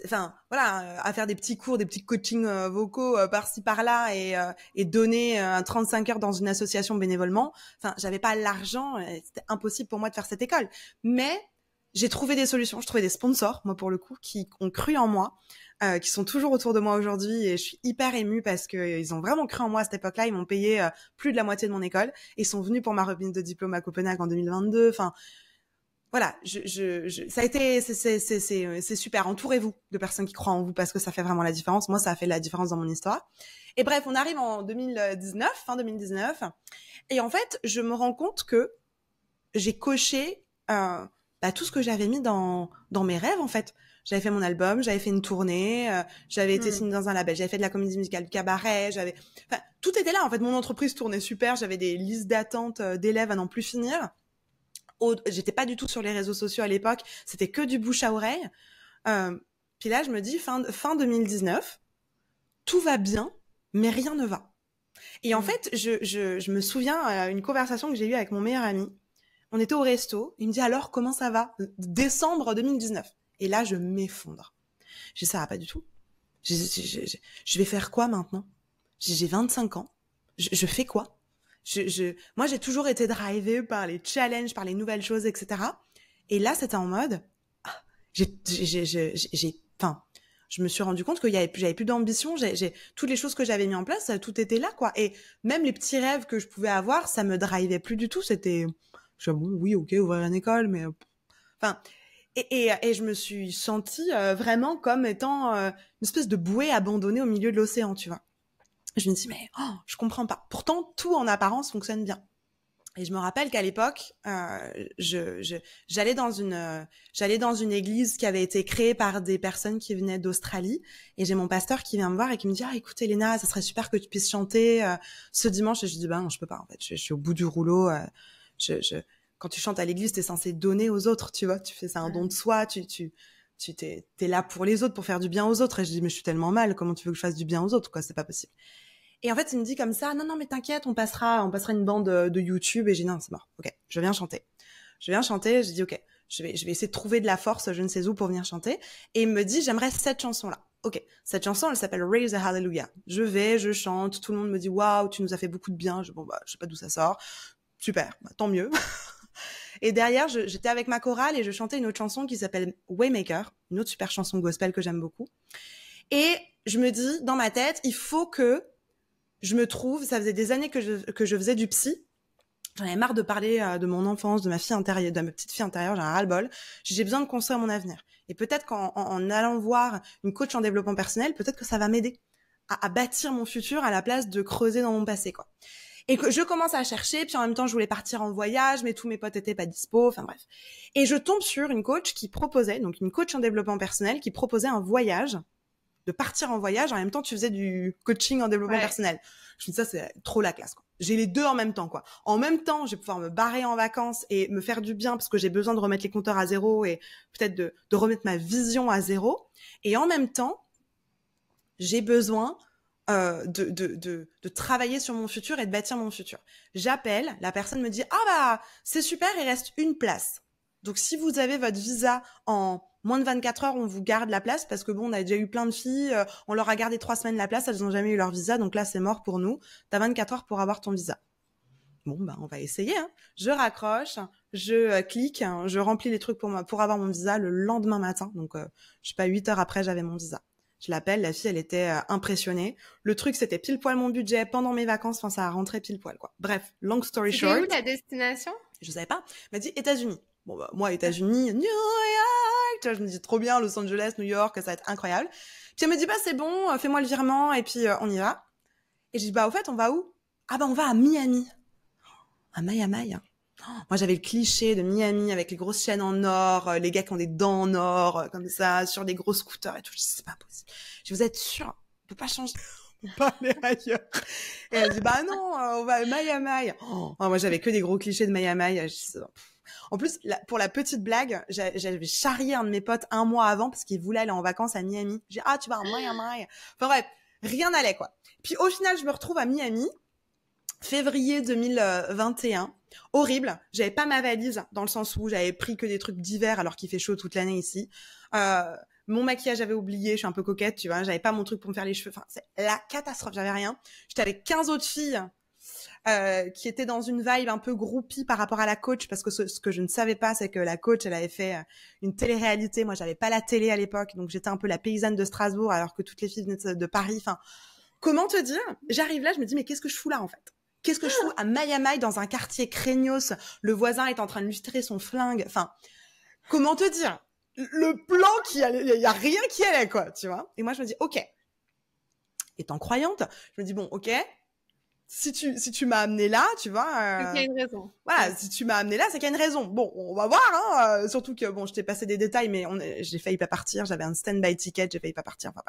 enfin voilà euh, à faire des petits cours des petits coachings vocaux par-ci par-là et, et donner 35 heures dans une association bénévolement enfin j'avais pas l'argent c'était impossible pour moi de faire cette école mais j'ai trouvé des solutions, je trouvais des sponsors, moi pour le coup, qui ont cru en moi, euh, qui sont toujours autour de moi aujourd'hui et je suis hyper émue parce que euh, ils ont vraiment cru en moi à cette époque-là. Ils m'ont payé euh, plus de la moitié de mon école Ils sont venus pour ma reprise de diplôme à Copenhague en 2022. Enfin, voilà, je, je, ça a été, euh, c'est super. Entourez-vous de personnes qui croient en vous parce que ça fait vraiment la différence. Moi, ça a fait la différence dans mon histoire. Et bref, on arrive en 2019, fin 2019, et en fait, je me rends compte que j'ai coché. Euh, bah, tout ce que j'avais mis dans, mes rêves, en fait. J'avais fait mon album, j'avais fait une tournée, euh, j'avais été hmm. signée dans un label, j'avais fait de la comédie musicale cabaret, j'avais, tout était là. En fait, mon entreprise tournait super, j'avais des listes d'attente euh, d'élèves à n'en plus finir. J'étais pas du tout sur les réseaux sociaux à l'époque, c'était que du bouche à oreille. Euh, puis là, je me dis, fin, fin 2019, tout va bien, mais rien ne va. Et en hmm. fait, je, je, me souviens d'une une conversation que j'ai eue avec mon meilleur ami on était au resto. Il me dit alors comment ça va euh, Décembre 2019. Et là, je m'effondre. J'ai ça pas du tout. Je, vais faire quoi maintenant J'ai 25 ans. Je, fais quoi Moi, j'ai toujours été drivée par les challenges, par les nouvelles choses, etc. Et là, c'était en mode, ah, j'ai, enfin, je me suis rendu compte que y avait plus, j'avais plus d'ambition. J'ai, toutes les choses que j'avais mis en place, tout était là, quoi. Et même les petits rêves que je pouvais avoir, ça me drivait plus du tout. C'était, je bon, oui, ok, ouvrir une école, mais euh, enfin. Et, je me suis sentie euh, vraiment comme étant euh, une espèce de bouée abandonnée au milieu de l'océan, tu vois. Je me dis mais oh, je comprends pas. Pourtant tout en apparence fonctionne bien. Et je me rappelle qu'à l'époque, j'allais dans une j'allais dans une église qui avait été créée par des personnes qui venaient d'Australie. Et j'ai mon pasteur qui vient me voir et qui me dit ah, écoute Elena, ça serait super que tu puisses chanter ce dimanche. Et je dis ben non, je peux pas en fait. je suis au bout du rouleau quand tu chantes à l'église, tu es censé donner aux autres, tu vois. Tu fais ça un don de soi, tu, tu, tu t'es, là pour les autres, pour faire du bien aux autres. Et je dis, mais je suis tellement mal, comment tu veux que je fasse du bien aux autres, quoi, c'est pas possible. Et en fait, il me dit comme ça, non, non, mais t'inquiète, on passera, on passera une bande euh, de YouTube. Et j'ai dit, non, c'est mort, ok, je viens chanter. Je viens chanter, je dis, ok, je vais, je vais essayer de trouver de la force, je ne sais où, pour venir chanter. Et il me dit, j'aimerais cette chanson-là. Ok, cette chanson, elle s'appelle Raise a Hallelujah. Je vais, je chante, tout le monde me dit waouh, tu nous as fait beaucoup de bien. Je, bon bah, je sais pas d'où ça sort super, bah, tant mieux. (laughs) et derrière, j'étais avec ma chorale et je chantais une autre chanson qui s'appelle Waymaker, une autre super chanson gospel que j'aime beaucoup. Et je me dis, dans ma tête, il faut que je me trouve, ça faisait des années que je, faisais du psy, J'en avais marre de parler euh, de mon enfance, de ma fille intérieure, de ma petite fille intérieure, j'en un ras-le-bol. J'ai besoin de construire mon avenir. Et peut-être qu'en allant voir une coach en développement personnel, peut-être que ça va m'aider à, à, bâtir mon futur à la place de creuser dans mon passé, quoi. Et que je commence à chercher, puis en même temps, je voulais partir en voyage, mais tous mes potes étaient pas dispo, enfin bref. Et je tombe sur une coach qui proposait, donc une coach en développement personnel, qui proposait un voyage, de partir en voyage, en même temps, tu faisais du coaching en développement personnel. Je me dis, ça, c'est trop la classe, J'ai les deux en même temps, quoi. En même temps, je vais pouvoir me barrer en vacances et me faire du bien parce que j'ai besoin de remettre les compteurs à zéro et peut-être de remettre ma vision à zéro. Et en même temps, j'ai besoin euh, de, travailler sur mon futur et de bâtir mon futur. J'appelle, la personne me dit ah bah c'est super, il reste une place. Donc si vous avez votre visa en moins de 24 heures, on vous garde la place parce que bon, on a déjà eu plein de filles, euh, on leur a gardé trois semaines la place, elles n'ont jamais eu leur visa, donc là c'est mort pour nous. Tu as 24 heures pour avoir ton visa. Bon bah on va essayer. Hein. Je raccroche, je euh, clique, hein, je remplis les trucs pour avoir mon visa le lendemain matin. Donc je sais pas 8 heures après j'avais mon visa. Je l'appelle, la fille, elle était euh, impressionnée. Le truc, c'était pile poil mon budget pendant mes vacances. Enfin, ça a rentré pile poil, quoi. Bref, long story short. C'était où la destination Je savais pas. Elle m'a dit États-Unis. Bon, bah, moi, États-Unis, New York. je me dis trop bien, Los Angeles, New York, ça va être incroyable. Puis elle me dit bah c'est bon, euh, fais-moi le virement et puis euh, on y va. Et j'ai dis bah au fait on va où Ah bah on va à Miami. À Miami moi j'avais le cliché de Miami avec les grosses chaînes en or, euh, les gars qui ont des dents en or, euh, comme ça, sur des gros scooters et tout. Je dis, c'est pas possible. Je vous êtes sûr, on peut pas changer. (laughs) On peut pas aller ailleurs. Et elle dit, bah non, euh, on va à Miami. Oh, moi j'avais que des gros clichés de Miami. En plus, pour la petite blague, j'avais charrié un de mes potes un mois avant parce qu'il voulait aller en vacances à Miami. J'ai ah tu vas à Miami. Enfin bref, rien n'allait quoi. Puis au final, je me retrouve à Miami, février 2021. Horrible. J'avais pas ma valise dans le sens où j'avais pris que des trucs d'hiver alors qu'il fait chaud toute l'année ici. Euh, mon maquillage j'avais oublié, je suis un peu coquette, tu vois, j'avais pas mon truc pour me faire les cheveux. Enfin, c'est la catastrophe, j'avais rien. J'étais avec 15 autres filles euh, qui étaient dans une vibe un peu groupie par rapport à la coach parce que ce, que je ne savais pas, c'est que la coach, elle avait fait euh, une télé-réalité. Moi, j'avais pas la télé à l'époque, donc j'étais un peu la paysanne de Strasbourg alors que toutes les filles venaient de Paris. Enfin, comment te dire J'arrive là, je me dis mais qu'est-ce que je fous là en fait Qu'est-ce que je fous à Miami dans un quartier craignos Le voisin est en train de lustrer son flingue. Enfin, comment te dire Le plan qui allait, il y a rien qui allait quoi, tu vois Et moi je me dis ok. Étant croyante, je me dis bon ok. Si tu si tu m'as amené là, tu vois. Euh, c'est qu'il y a une raison. Voilà, si tu m'as amené là, c'est qu'il y a une raison. Bon, on va voir. Hein, euh, surtout que bon, je t'ai passé des détails, mais on, j'ai failli pas partir. J'avais un stand-by ticket, j'ai failli pas partir. Enfin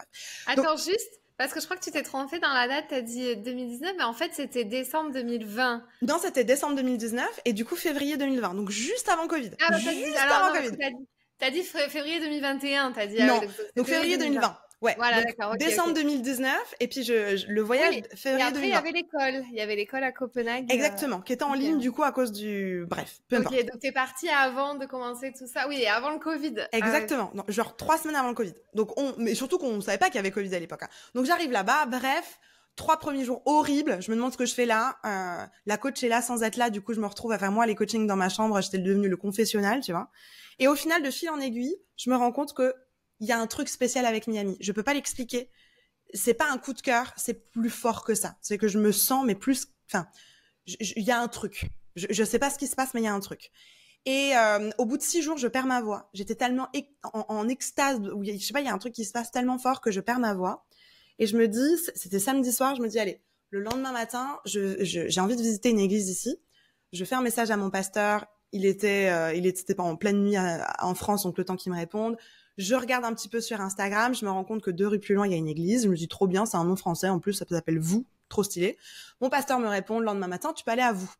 Attends juste parce que je crois que tu t'es trompé dans la date, tu as dit 2019, mais en fait c'était décembre 2020. Non, c'était décembre 2019 et du coup février 2020, donc juste avant Covid. Ah, bah, juste dit, avant Covid. T'as dit, dit, février 2021, t'as dit. Ah non, donc, février 2020. Ouais. Voilà, décembre 2019. Et puis, je, le voyage oui, février et après, il y avait l'école. Il y avait l'école à Copenhague. Euh, Exactement. Qui était en ligne, du coup, à cause du. Bref. Peu importe. Ok, donc t'es parti avant de commencer tout ça. Oui, avant le Covid. Euh. Exactement. genre trois semaines avant le Covid. Donc, on. Mais surtout qu'on savait pas qu'il y avait Covid à l'époque. Hein. Donc, j'arrive là-bas. Bref. Trois premiers jours horribles. Je me demande ce que je fais là. Euh, la coach est là sans être là. Du coup, je me retrouve à faire moi les coachings dans ma chambre. J'étais devenue le confessionnal, tu vois. Et au final, de fil en aiguille, je me rends compte que il y a un truc spécial avec Miami. Je peux pas l'expliquer. C'est pas un coup de cœur, c'est plus fort que ça. C'est que je me sens, mais plus, enfin, il y a un truc. Je, ne sais pas ce qui se passe, mais il y a un truc. Et euh, au bout de six jours, je perds ma voix. J'étais tellement en, extase, où je sais pas, il y a un truc qui se passe tellement fort que je perds ma voix. Et je me dis, c'était samedi soir, je me dis, allez, le lendemain matin, j'ai envie de visiter une église ici. Je fais un message à mon pasteur. Il était, euh, il était pas en pleine nuit euh, en France, donc le temps qu'il me réponde. Je regarde un petit peu sur Instagram, je me rends compte que deux rues plus loin, il y a une église. Je me dis trop bien, c'est un nom français en plus, ça s'appelle Vous, trop stylé. Mon pasteur me répond le lendemain matin, tu peux aller à Vous.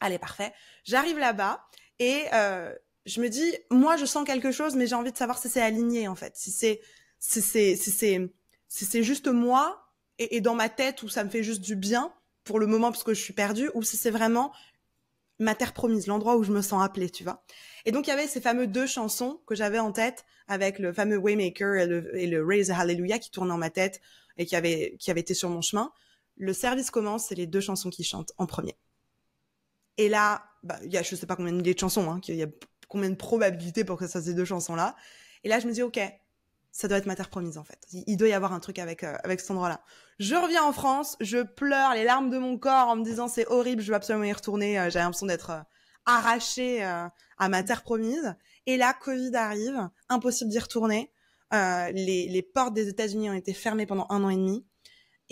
Allez, parfait. J'arrive là-bas et euh, je me dis, moi, je sens quelque chose, mais j'ai envie de savoir si c'est aligné en fait, si c'est c'est c'est juste moi et, dans ma tête où ça me fait juste du bien pour le moment parce que je suis perdue ou si c'est vraiment ma terre promise, l'endroit où je me sens appelée, tu vois. Et donc, il y avait ces fameux deux chansons que j'avais en tête avec le fameux Waymaker et le, Raise Hallelujah qui tournaient en ma tête et qui avaient qui avait été sur mon chemin. Le service commence, c'est les deux chansons qui chantent en premier. Et là, bah, il y a je sais pas combien de chansons, hein, il y a combien de probabilités pour que ça soit ces deux chansons-là. Et là, je me dis, OK, ça doit être ma terre promise en fait. Il doit y avoir un truc avec euh, avec cet endroit-là. Je reviens en France, je pleure les larmes de mon corps en me disant c'est horrible, je veux absolument y retourner. Euh, j'ai l'impression d'être euh, arrachée à ma terre promise. Et là, Covid arrive, impossible d'y retourner. les, les portes des États-Unis ont été fermées pendant un an et demi.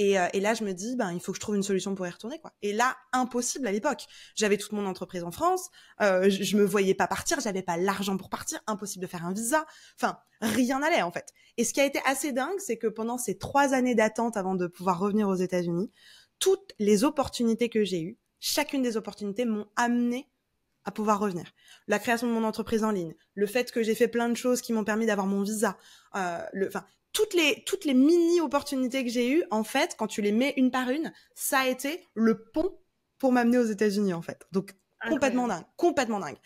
Euh, et, là, je me dis, ben, il faut que je trouve une solution pour y retourner, quoi. Et là, impossible à l'époque. J'avais toute mon entreprise en France, euh, je, je, me voyais pas partir, j'avais pas l'argent pour partir, impossible de faire un visa. Enfin, rien n'allait en fait. Et ce qui a été assez dingue, c'est que pendant ces trois années d'attente avant de pouvoir revenir aux États-Unis, toutes les opportunités que j'ai eues, chacune des opportunités m'ont amené à pouvoir revenir. La création de mon entreprise en ligne, le fait que j'ai fait plein de choses qui m'ont permis d'avoir mon visa, euh, enfin, toutes les, toutes les mini-opportunités que j'ai eues, en fait, quand tu les mets une par une, ça a été le pont pour m'amener aux États-Unis, en fait. Donc, complètement dingue, complètement dingue.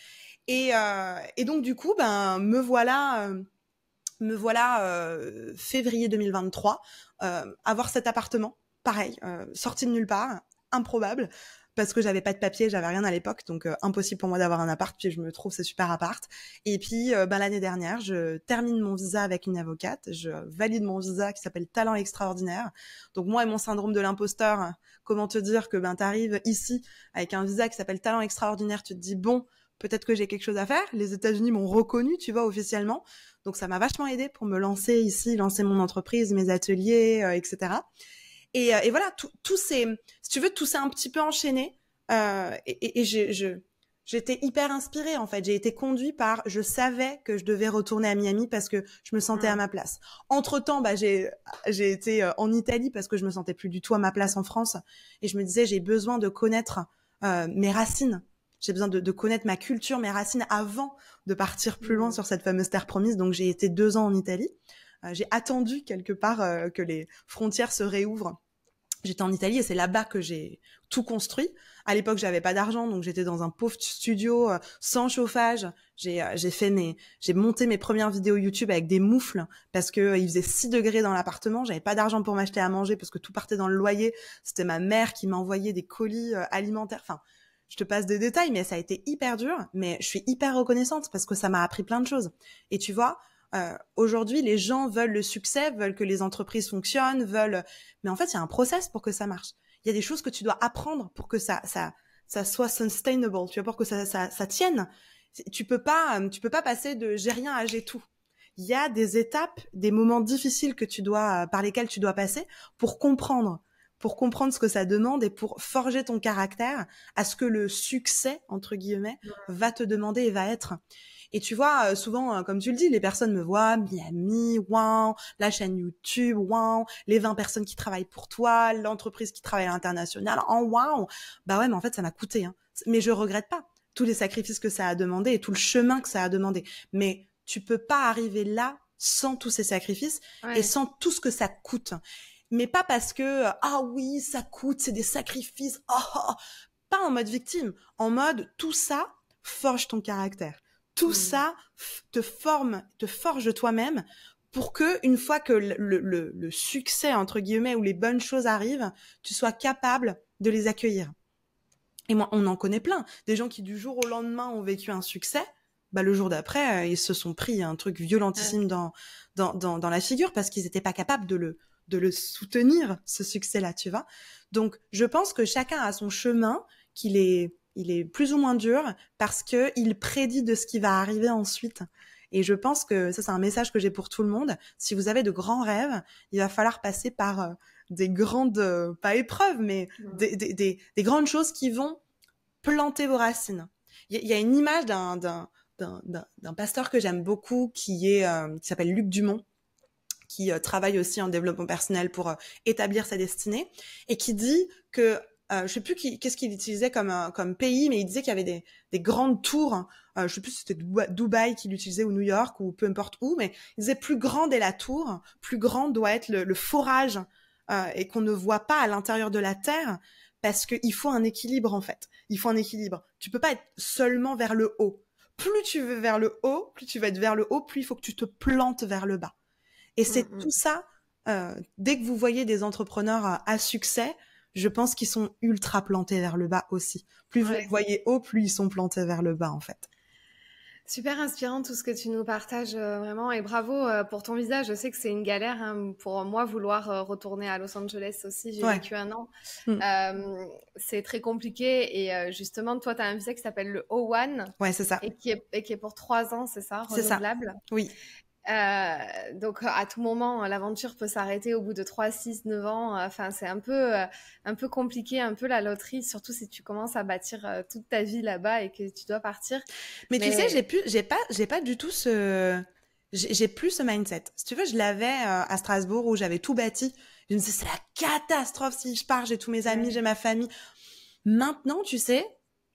Et, euh, et, donc, du coup, ben, me voilà, euh, me voilà euh, février 2023, avoir cet appartement, pareil, sorti de nulle part, improbable parce que j'avais pas de papier, j'avais rien à l'époque, donc euh, impossible pour moi d'avoir un appart. Puis je me trouve c'est super appart. Et puis euh, ben, l'année dernière, je termine mon visa avec une avocate, je valide mon visa qui s'appelle Talent Extraordinaire. Donc moi et mon syndrome de l'imposteur, comment te dire que ben arrives ici avec un visa qui s'appelle Talent Extraordinaire, tu te dis bon. Peut-être que j'ai quelque chose à faire. Les États-Unis m'ont reconnu, tu vois, officiellement. Donc ça m'a vachement aidé pour me lancer ici, lancer mon entreprise, mes ateliers, euh, etc. Et, euh, et voilà, tout, tout c'est, si tu veux, tout s'est un petit peu enchaîné. Euh, et, et je, j'étais hyper inspirée en fait. J'ai été conduite par, je savais que je devais retourner à Miami parce que je me sentais ah. à ma place. Entre temps, bah, j'ai, j'ai été euh, en Italie parce que je me sentais plus du tout à ma place en France. Et je me disais, j'ai besoin de connaître euh, mes racines. J'ai besoin de, de, connaître ma culture, mes racines avant de partir plus loin mmh. sur cette fameuse terre promise. Donc j'ai été deux ans en Italie. Euh, j'ai attendu quelque part que les frontières se réouvrent J'étais en Italie et c'est là-bas que j'ai tout construit. À l'époque, j'avais pas d'argent, donc j'étais dans un pauvre studio euh, sans chauffage. Euh, j'ai fait mes, j'ai monté mes premières vidéos YouTube avec des moufles parce que euh, il faisait 6 degrés dans l'appartement. J'avais pas d'argent pour m'acheter à manger parce que tout partait dans le loyer. C'était ma mère qui m'envoyait des colis alimentaires. Enfin, je te passe des détails, mais ça a été hyper dur. Mais je suis hyper reconnaissante parce que ça m'a appris plein de choses. Et tu vois, euh, aujourd'hui, les gens veulent le succès, veulent que les entreprises fonctionnent, veulent. Mais en fait, il y a un process pour que ça marche. Il y a des choses que tu dois apprendre pour que ça, ça, soit sustainable. Tu vois, pour que ça, ça, ça tienne. Tu peux pas, euh, tu peux pas passer de j'ai rien à j'ai tout. Il y a des étapes, des moments difficiles que tu dois, par lesquels tu dois passer pour comprendre pour comprendre ce que ça demande et pour forger ton caractère à ce que le succès, entre guillemets, va te demander et va être. Et tu vois, euh, souvent, euh, comme tu le dis, les personnes me voient, Miami, wow, la chaîne YouTube, wow, les 20 personnes qui travaillent pour toi, l'entreprise qui travaille à l'international, en oh, wow. Bah ouais, mais en fait, ça m'a coûté. Hein. Mais je regrette pas tous les sacrifices que ça a demandé et tout le chemin que ça a demandé. Mais tu peux pas arriver là sans tous ces sacrifices et sans tout ce que ça coûte mais pas parce que euh, ah oui, ça coûte, c'est des sacrifices. Oh, oh, oh. pas en mode victime, en mode tout ça forge ton caractère. Tout mmh. ça te forme, te forge toi-même pour que une fois que le, succès entre guillemets ou les bonnes choses arrivent, tu sois capable de les accueillir. Et moi, on en connaît plein, des gens qui du jour au lendemain ont vécu un succès, bah le jour d'après, euh, ils se sont pris un truc violentissime dans, dans, dans la figure parce qu'ils n'étaient pas capables de le de le soutenir, ce succès-là, tu vois. Donc, je pense que chacun a son chemin, qu'il est, il est plus ou moins dur parce que il prédit de ce qui va arriver ensuite. Et je pense que ça, c'est un message que j'ai pour tout le monde. Si vous avez de grands rêves, il va falloir passer par euh, des grandes, euh, pas épreuves, mais des, grandes choses qui vont planter vos racines. Il y, a une image d'un pasteur que j'aime beaucoup qui est euh, qui s'appelle Luc Dumont qui euh, travaille aussi en développement personnel pour euh, établir sa destinée, et qui dit que euh, je sais plus qu'est-ce qu'il utilisait comme, pays, mais il disait qu'il y avait des, grandes tours. Hein. je sais plus si c'était Dubaï qu'il utilisait ou New York ou peu importe où, mais il disait plus grande est la tour, plus grande doit être le, forage et qu'on ne voit pas à l'intérieur de la terre parce qu'il faut un équilibre en fait. Il faut un équilibre. Tu peux pas être seulement vers le haut. Plus tu veux vers le haut, plus tu vas être vers le haut, plus il faut que tu te plantes vers le bas. Et mmh, c'est mmh. tout ça, euh, dès que vous voyez des entrepreneurs euh, à, succès, je pense qu'ils sont ultra plantés vers le bas aussi. Plus vous les voyez haut, plus ils sont plantés vers le bas en fait. Super inspirant tout ce que tu nous partages euh, vraiment et bravo pour ton visage. Je sais que c'est une galère hein, pour moi vouloir retourner à Los Angeles aussi. J'ai vécu un an. Mmh. c'est très compliqué et justement, toi, tu as un visa qui s'appelle le O1. Ouais, c'est ça. Et qui est, qui est pour trois ans, c'est ça Renouvelable. C'est ça. Oui. Euh, donc à tout moment, l'aventure peut s'arrêter au bout de 3, 6, 9 ans. Enfin, c'est un peu, euh, un peu compliqué, un peu la loterie, surtout si tu commences à bâtir euh, toute ta vie là-bas et que tu dois partir. Mais, tu sais, j'ai plus, j'ai pas, j'ai pas du tout ce, j'ai plus ce mindset. Si tu veux, je l'avais à Strasbourg où j'avais tout bâti. Je me disais c'est la catastrophe si je pars, j'ai tous mes amis, j'ai ma famille. Maintenant, tu sais,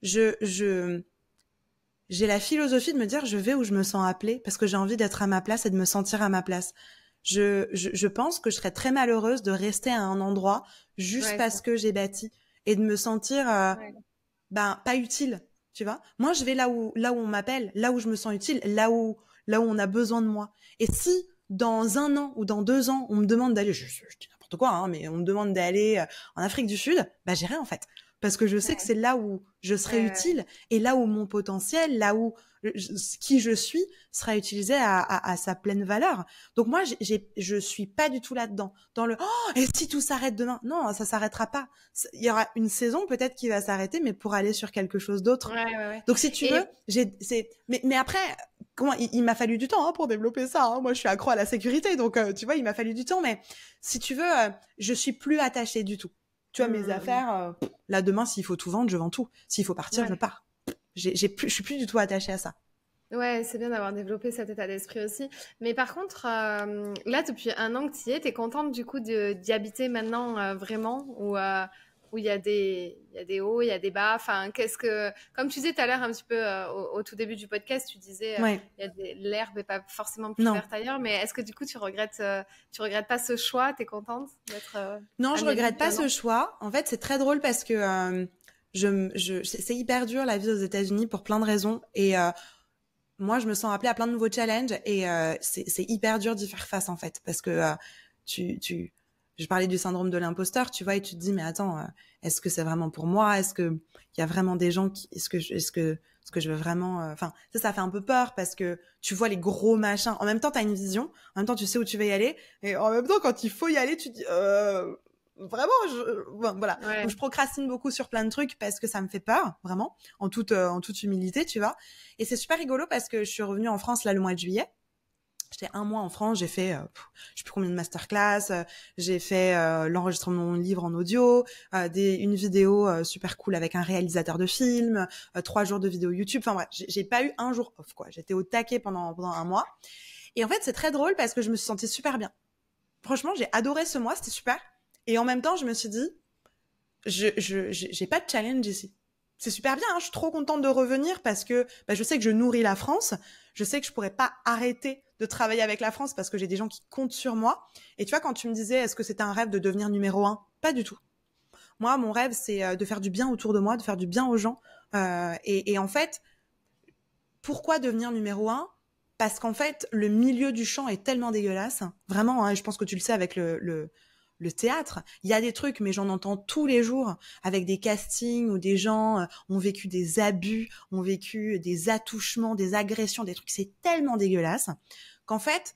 je, je, j'ai la philosophie de me dire je vais où je me sens appelée parce que j'ai envie d'être à ma place et de me sentir à ma place. Je, je, pense que je serais très malheureuse de rester à un endroit juste parce que j'ai bâti et de me sentir euh, ben, pas utile, tu vois. Moi, je vais là où, là où on m'appelle, là où je me sens utile, là où, là où on a besoin de moi. Et si dans un an ou dans deux ans, on me demande d'aller, je, dis n'importe quoi, hein, mais on me demande d'aller euh, en Afrique du Sud, bah ben, j'irai en fait parce que je sais que c'est là où je serai utile et là où mon potentiel, là où ce qui je suis sera utilisé à, sa pleine valeur. Donc moi, j'ai, je suis pas du tout là-dedans, dans le oh, et si tout s'arrête demain Non, ça s'arrêtera pas. Il y aura une saison peut-être qui va s'arrêter, mais pour aller sur quelque chose d'autre. Ouais, Donc si tu veux, j'ai, c'est, mais, après, comment il, m'a fallu du temps hein, pour développer ça. Hein. Moi, je suis accro à la sécurité, donc euh, tu vois, il m'a fallu du temps. Mais si tu veux, euh, je suis plus attachée du tout. Tu mes mmh, mmh. affaires, euh, là demain, s'il faut tout vendre, je vends tout. S'il faut partir, je pars. J'ai, plus, suis plus du tout attachée à ça. Ouais, c'est bien d'avoir développé cet état d'esprit aussi. Mais par contre, euh, là, depuis un an que tu y es, contente du coup d'y habiter maintenant euh, vraiment ou où il y, a des, y a des hauts, il y a des bas. Enfin, qu'est-ce que, comme tu disais tout à l'heure un petit peu euh, au, tout début du podcast, tu disais, euh, y a l'herbe n'est pas forcément plus verte ailleurs. Mais est-ce que du coup, tu regrettes, euh, tu regrettes pas ce choix tu es contente d'être Non, je regrette pas ce choix. En fait, c'est très drôle parce que je, je c'est hyper dur la vie aux États-Unis pour plein de raisons et moi, je me sens appelée à plein de nouveaux challenges et c'est hyper dur d'y faire face en fait parce que tu je parlais du syndrome de l'imposteur, tu vois, et tu te dis, mais attends, euh, est-ce que c'est vraiment pour moi Est-ce que il y a vraiment des gens qui, est-ce que, est-ce que, ce que je veux vraiment euh, Enfin, ça, ça fait un peu peur parce que tu vois les gros machins. En même temps, as une vision. En même temps, tu sais où tu veux y aller. Et en même temps, quand il faut y aller, tu te dis, euh, vraiment, je, voilà. je procrastine beaucoup sur plein de trucs parce que ça me fait peur, vraiment, en toute, en toute humilité, tu vois. Et c'est super rigolo parce que je suis revenue en France là le mois de juillet. J'étais un mois en France, j'ai fait, Je euh, je sais plus combien de masterclass, euh, j'ai fait euh, l'enregistrement de mon livre en audio, une vidéo super cool avec un réalisateur de film, trois jours de vidéo YouTube. Enfin bref, j'ai pas eu un jour off quoi. J'étais au taquet pendant pendant un mois. Et en fait, c'est très drôle parce que je me suis sentie super bien. Franchement, j'ai adoré ce mois, c'était super. Et en même temps, je me suis dit, je j'ai pas de challenge ici c'est super bien. Hein, je suis trop contente de revenir parce que bah, je sais que je nourris la France. Je sais que je pourrais pas arrêter de travailler avec la France parce que j'ai des gens qui comptent sur moi. Et tu vois, quand tu me disais, est-ce que c'était un rêve de devenir numéro un Pas du tout. Moi, mon rêve, c'est euh, de faire du bien autour de moi, de faire du bien aux gens. Euh, et, en fait, pourquoi devenir numéro un Parce qu'en fait, le milieu du champ est tellement dégueulasse. Vraiment, hein, je pense que tu le sais avec le le théâtre. Il y a des trucs, mais j'en entends tous les jours avec des castings où des gens euh, ont vécu des abus, ont vécu des attouchements, des agressions, des trucs. C'est tellement dégueulasse qu'en fait,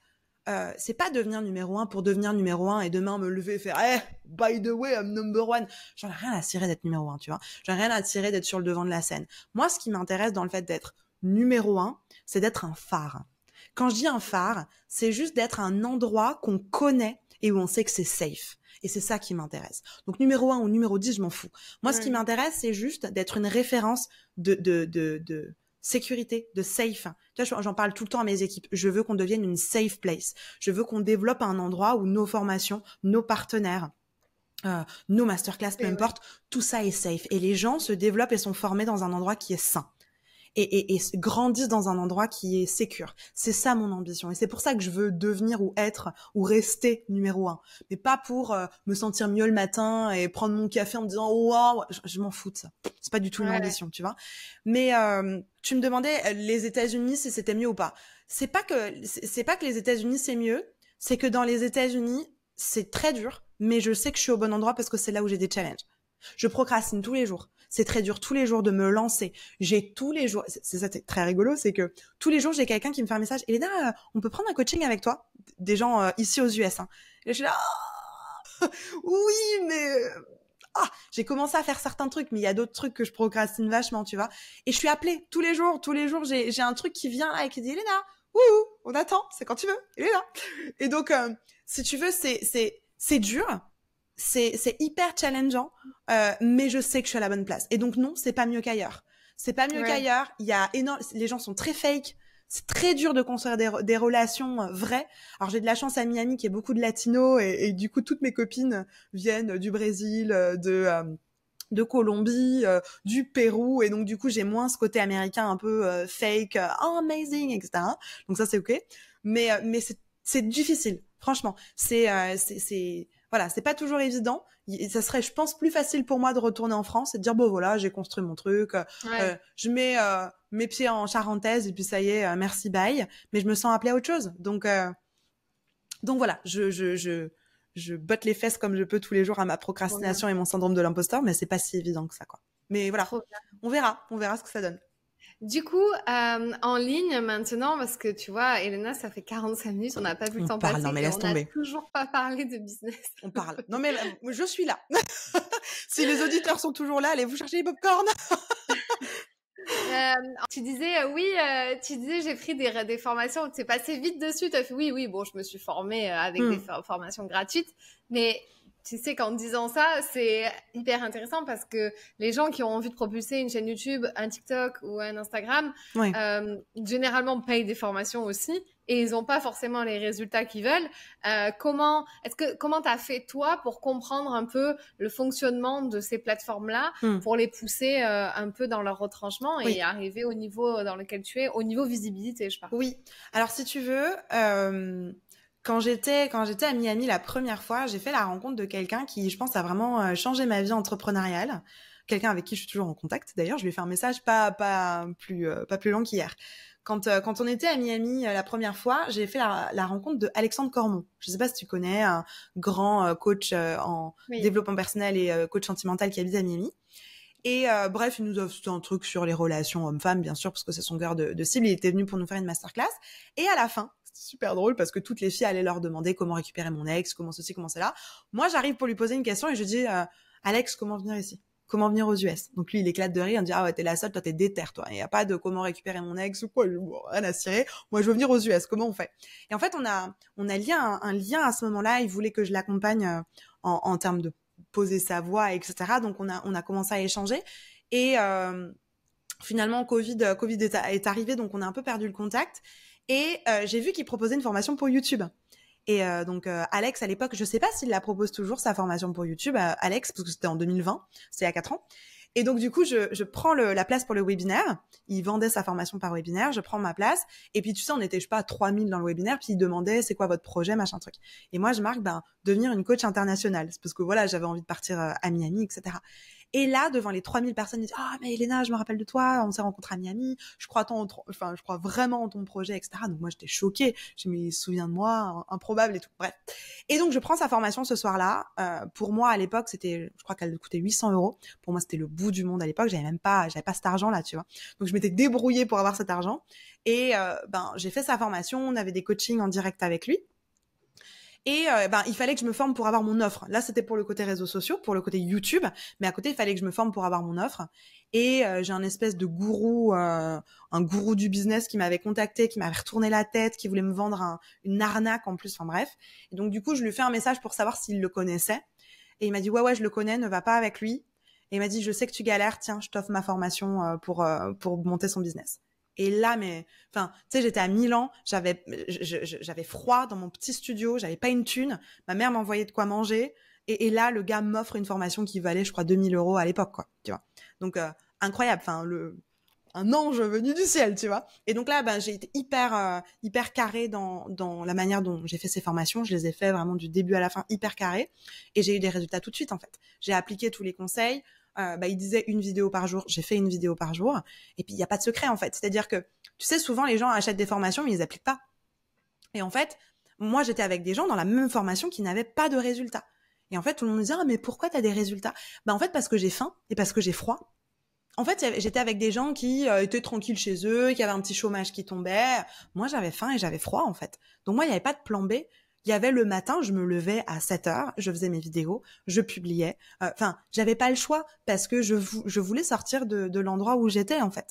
euh, c'est pas devenir numéro un pour devenir numéro un et demain me lever et faire eh, by the way I'm number one j'en ai rien à tirer d'être numéro un tu vois j'en ai rien à tirer d'être sur le devant de la scène moi ce qui m'intéresse dans le fait d'être numéro un c'est d'être un phare quand je dis un phare c'est juste d'être un endroit qu'on connaît et où on sait que c'est safe. Et c'est ça qui m'intéresse. Donc numéro 1 ou numéro 10, je m'en fous. Moi, ce qui m'intéresse, c'est juste d'être une référence de, de, sécurité, de safe. Tu vois, j'en parle tout le temps à mes équipes. Je veux qu'on devienne une safe place. Je veux qu'on développe un endroit où nos formations, nos partenaires, euh, nos masterclass, peu importe, tout ça est safe. Et les gens se développent et sont formés dans un endroit qui est sain et, et, et grandissent dans un endroit qui est sécure. C'est ça mon ambition. Et c'est pour ça que je veux devenir ou être ou rester numéro un. Mais pas pour euh, me sentir mieux le matin et prendre mon café en me disant oh, waouh, je, m'en fous de ça. C'est pas du tout mon ambition, tu vois. Mais euh, tu me demandais euh, les États-Unis si c'était mieux ou pas. C'est pas que c'est pas que les États-Unis c'est mieux, c'est que dans les États-Unis c'est très dur, mais je sais que je suis au bon endroit parce que c'est là où j'ai des challenges. Je procrastine tous les jours. C'est très dur tous les jours de me lancer. J'ai tous les jours, c'est ça c'est très rigolo, c'est que tous les jours j'ai quelqu'un qui me fait un message. Elena, euh, on peut prendre un coaching avec toi Des gens euh, ici aux US. Hein. Et je suis là, oh, (laughs) oui, mais euh, ah, j'ai commencé à faire certains trucs, mais il y a d'autres trucs que je procrastine vachement, tu vois. Et je suis appelée tous les jours, tous les jours, j'ai, un truc qui vient là et qui dit Elena, ouh, on attend, c'est quand tu veux, Elena. Et donc, si tu veux, c'est, c'est, c'est dur, c'est hyper challengeant, euh, mais je sais que je suis à la bonne place. Et donc non, c'est pas mieux qu'ailleurs. C'est pas mieux qu'ailleurs. Il y a énorme, les gens sont très fake. C'est très dur de construire des, des relations euh, vraies. Alors j'ai de la chance à Miami qui est beaucoup de latinos et, du coup toutes mes copines viennent du Brésil, euh, de euh, de Colombie, du Pérou, et donc du coup j'ai moins ce côté américain un peu fake, oh, amazing, etc. Donc ça c'est ok, mais mais c'est difficile, franchement. C'est c'est voilà, c'est pas toujours évident. Et ça serait, je pense, plus facile pour moi de retourner en France et de dire bon voilà, j'ai construit mon truc, euh, euh, je mets euh, mes pieds en charentaise et puis ça y est, merci bye. Mais je me sens appelée à autre chose. Donc donc voilà, je, je je botte les fesses comme je peux tous les jours à ma procrastination et mon syndrome de l'imposteur, mais c'est pas si évident que ça quoi. Mais voilà, on verra, on verra ce que ça donne. Du coup, euh, en ligne maintenant, parce que tu vois, Elena, ça fait 45 minutes, on n'a pas vu le temps parle, Non, mais laisse on tomber. On toujours pas parlé de business. On parle. Non, mais je suis là. (laughs) si les auditeurs sont toujours là, allez vous chercher les popcorns. (laughs) Euh, tu disais euh, oui, tu disais j'ai pris des, formations, tu es passé vite dessus, tu as fait oui, oui, bon, je me suis formée avec des hmm. formations gratuites, mais tu sais qu'en disant ça, c'est hyper intéressant parce que les gens qui ont envie de propulser une chaîne YouTube, un TikTok ou un Instagram, euh, généralement payent des formations aussi et ils n'ont pas forcément les résultats qu'ils veulent. Euh, comment est-ce que comment t'as fait toi pour comprendre un peu le fonctionnement de ces plateformes-là, hmm. pour les pousser euh, un peu dans leur retranchement et arriver au niveau dans lequel tu es, au niveau visibilité, je parle. Oui. Alors si tu veux quand j'étais quand j'étais à Miami la première fois, j'ai fait la rencontre de quelqu'un qui, je pense, a vraiment euh, changé ma vie entrepreneuriale. Quelqu'un avec qui je suis toujours en contact. D'ailleurs, je lui ai fait un message pas pas plus euh, pas plus long qu'hier. Quand, euh, quand on était à Miami la première fois, j'ai fait la, rencontre de Alexandre Cormon. Je ne sais pas si tu connais, un grand coach en développement personnel et coach sentimental qui habite à Miami. Et bref, il nous offre un truc sur les relations hommes-femmes, bien sûr, parce que c'est son cœur de, de cible. Il était venu pour nous faire une masterclass. Et à la fin, super drôle parce que toutes les filles allaient leur demander comment récupérer mon ex, comment ceci, comment cela. Moi, j'arrive pour lui poser une question et je dis euh, Alex, comment venir ici Comment venir aux US Donc lui, il éclate de rire, il dit ah ouais t'es la seule, toi t'es déterre toi. Il n'y a pas de comment récupérer mon ex ou quoi, rien à cirer. Moi, je veux venir aux US. Comment on fait Et en fait, on a on a lié un, lien à ce moment-là. Il voulait que je l'accompagne euh, en, termes de poser sa voix, etc. Donc on a on a commencé à échanger et euh, finalement Covid Covid est, est, arrivé donc on a un peu perdu le contact et euh, j'ai vu qu'il proposait une formation pour YouTube. Et euh, donc euh, Alex à l'époque, je ne sais pas s'il la propose toujours sa formation pour YouTube, Alex parce que c'était en 2020, c'est à 4 ans. Et donc du coup, je, prends la place pour le webinaire. Il vendait sa formation par webinaire, je prends ma place. Et puis tu sais, on était je sais pas 3000 dans le webinaire, puis il demandait c'est quoi votre projet, machin truc. Et moi je marque ben devenir une coach internationale, parce que voilà j'avais envie de partir à Miami, etc. Et là, devant les 3000 personnes, ils disent, ah, mais Elena, je me rappelle de toi, on s'est rencontrés à Miami, je crois ton, enfin, je crois vraiment en ton projet, etc. Donc moi, j'étais choquée. Je me souviens de moi, improbable et tout. Bref. Et donc, je prends sa formation ce soir-là. Euh, pour moi, à l'époque, c'était, je crois qu'elle coûtait 800 euros. Pour moi, c'était le bout du monde à l'époque. J'avais même pas, j'avais pas cet argent-là, tu vois. Donc, je m'étais débrouillée pour avoir cet argent. Et, euh, ben, j'ai fait sa formation. On avait des coachings en direct avec lui. Et euh, eh ben, il fallait que je me forme pour avoir mon offre. Là, c'était pour le côté réseaux sociaux, pour le côté YouTube, mais à côté, il fallait que je me forme pour avoir mon offre. Et euh, j'ai un espèce de gourou, euh, un gourou du business qui m'avait contacté, qui m'avait retourné la tête, qui voulait me vendre un, une arnaque en plus. Enfin bref. Et donc du coup, je lui fais un message pour savoir s'il le connaissait. Et il m'a dit ouais ouais, je le connais, ne va pas avec lui. Et il m'a dit je sais que tu galères, tiens, je t'offre ma formation pour pour monter son business. Et là, mais, enfin, tu sais, j'étais à Milan, j'avais, j'avais froid dans mon petit studio, j'avais pas une thune, ma mère m'envoyait de quoi manger, et, là, le gars m'offre une formation qui valait, je crois, 2000 euros à l'époque, quoi, tu vois. Donc, euh, incroyable, enfin, le, un ange venu du ciel, tu vois. Et donc là, bah, j'ai été hyper, euh, hyper carré dans, dans la manière dont j'ai fait ces formations. Je les ai fait vraiment du début à la fin, hyper carré. Et j'ai eu des résultats tout de suite, en fait. J'ai appliqué tous les conseils. Euh, bah, il disait une vidéo par jour, j'ai fait une vidéo par jour. Et puis, il n'y a pas de secret, en fait. C'est-à-dire que, tu sais, souvent, les gens achètent des formations, mais ils les appliquent pas. Et en fait, moi, j'étais avec des gens dans la même formation qui n'avaient pas de résultats. Et en fait, tout le monde me disait, ah, mais pourquoi tu as des résultats Bah, en fait, parce que j'ai faim et parce que j'ai froid. En fait, j'étais avec des gens qui euh, étaient tranquilles chez eux, qui avaient un petit chômage qui tombait. Moi, j'avais faim et j'avais froid, en fait. Donc, moi, il n'y avait pas de plan B. Il y avait le matin, je me levais à 7 heures, je faisais mes vidéos, je publiais. Euh, enfin, j'avais pas le choix parce que je, je voulais sortir de, l'endroit où j'étais en fait.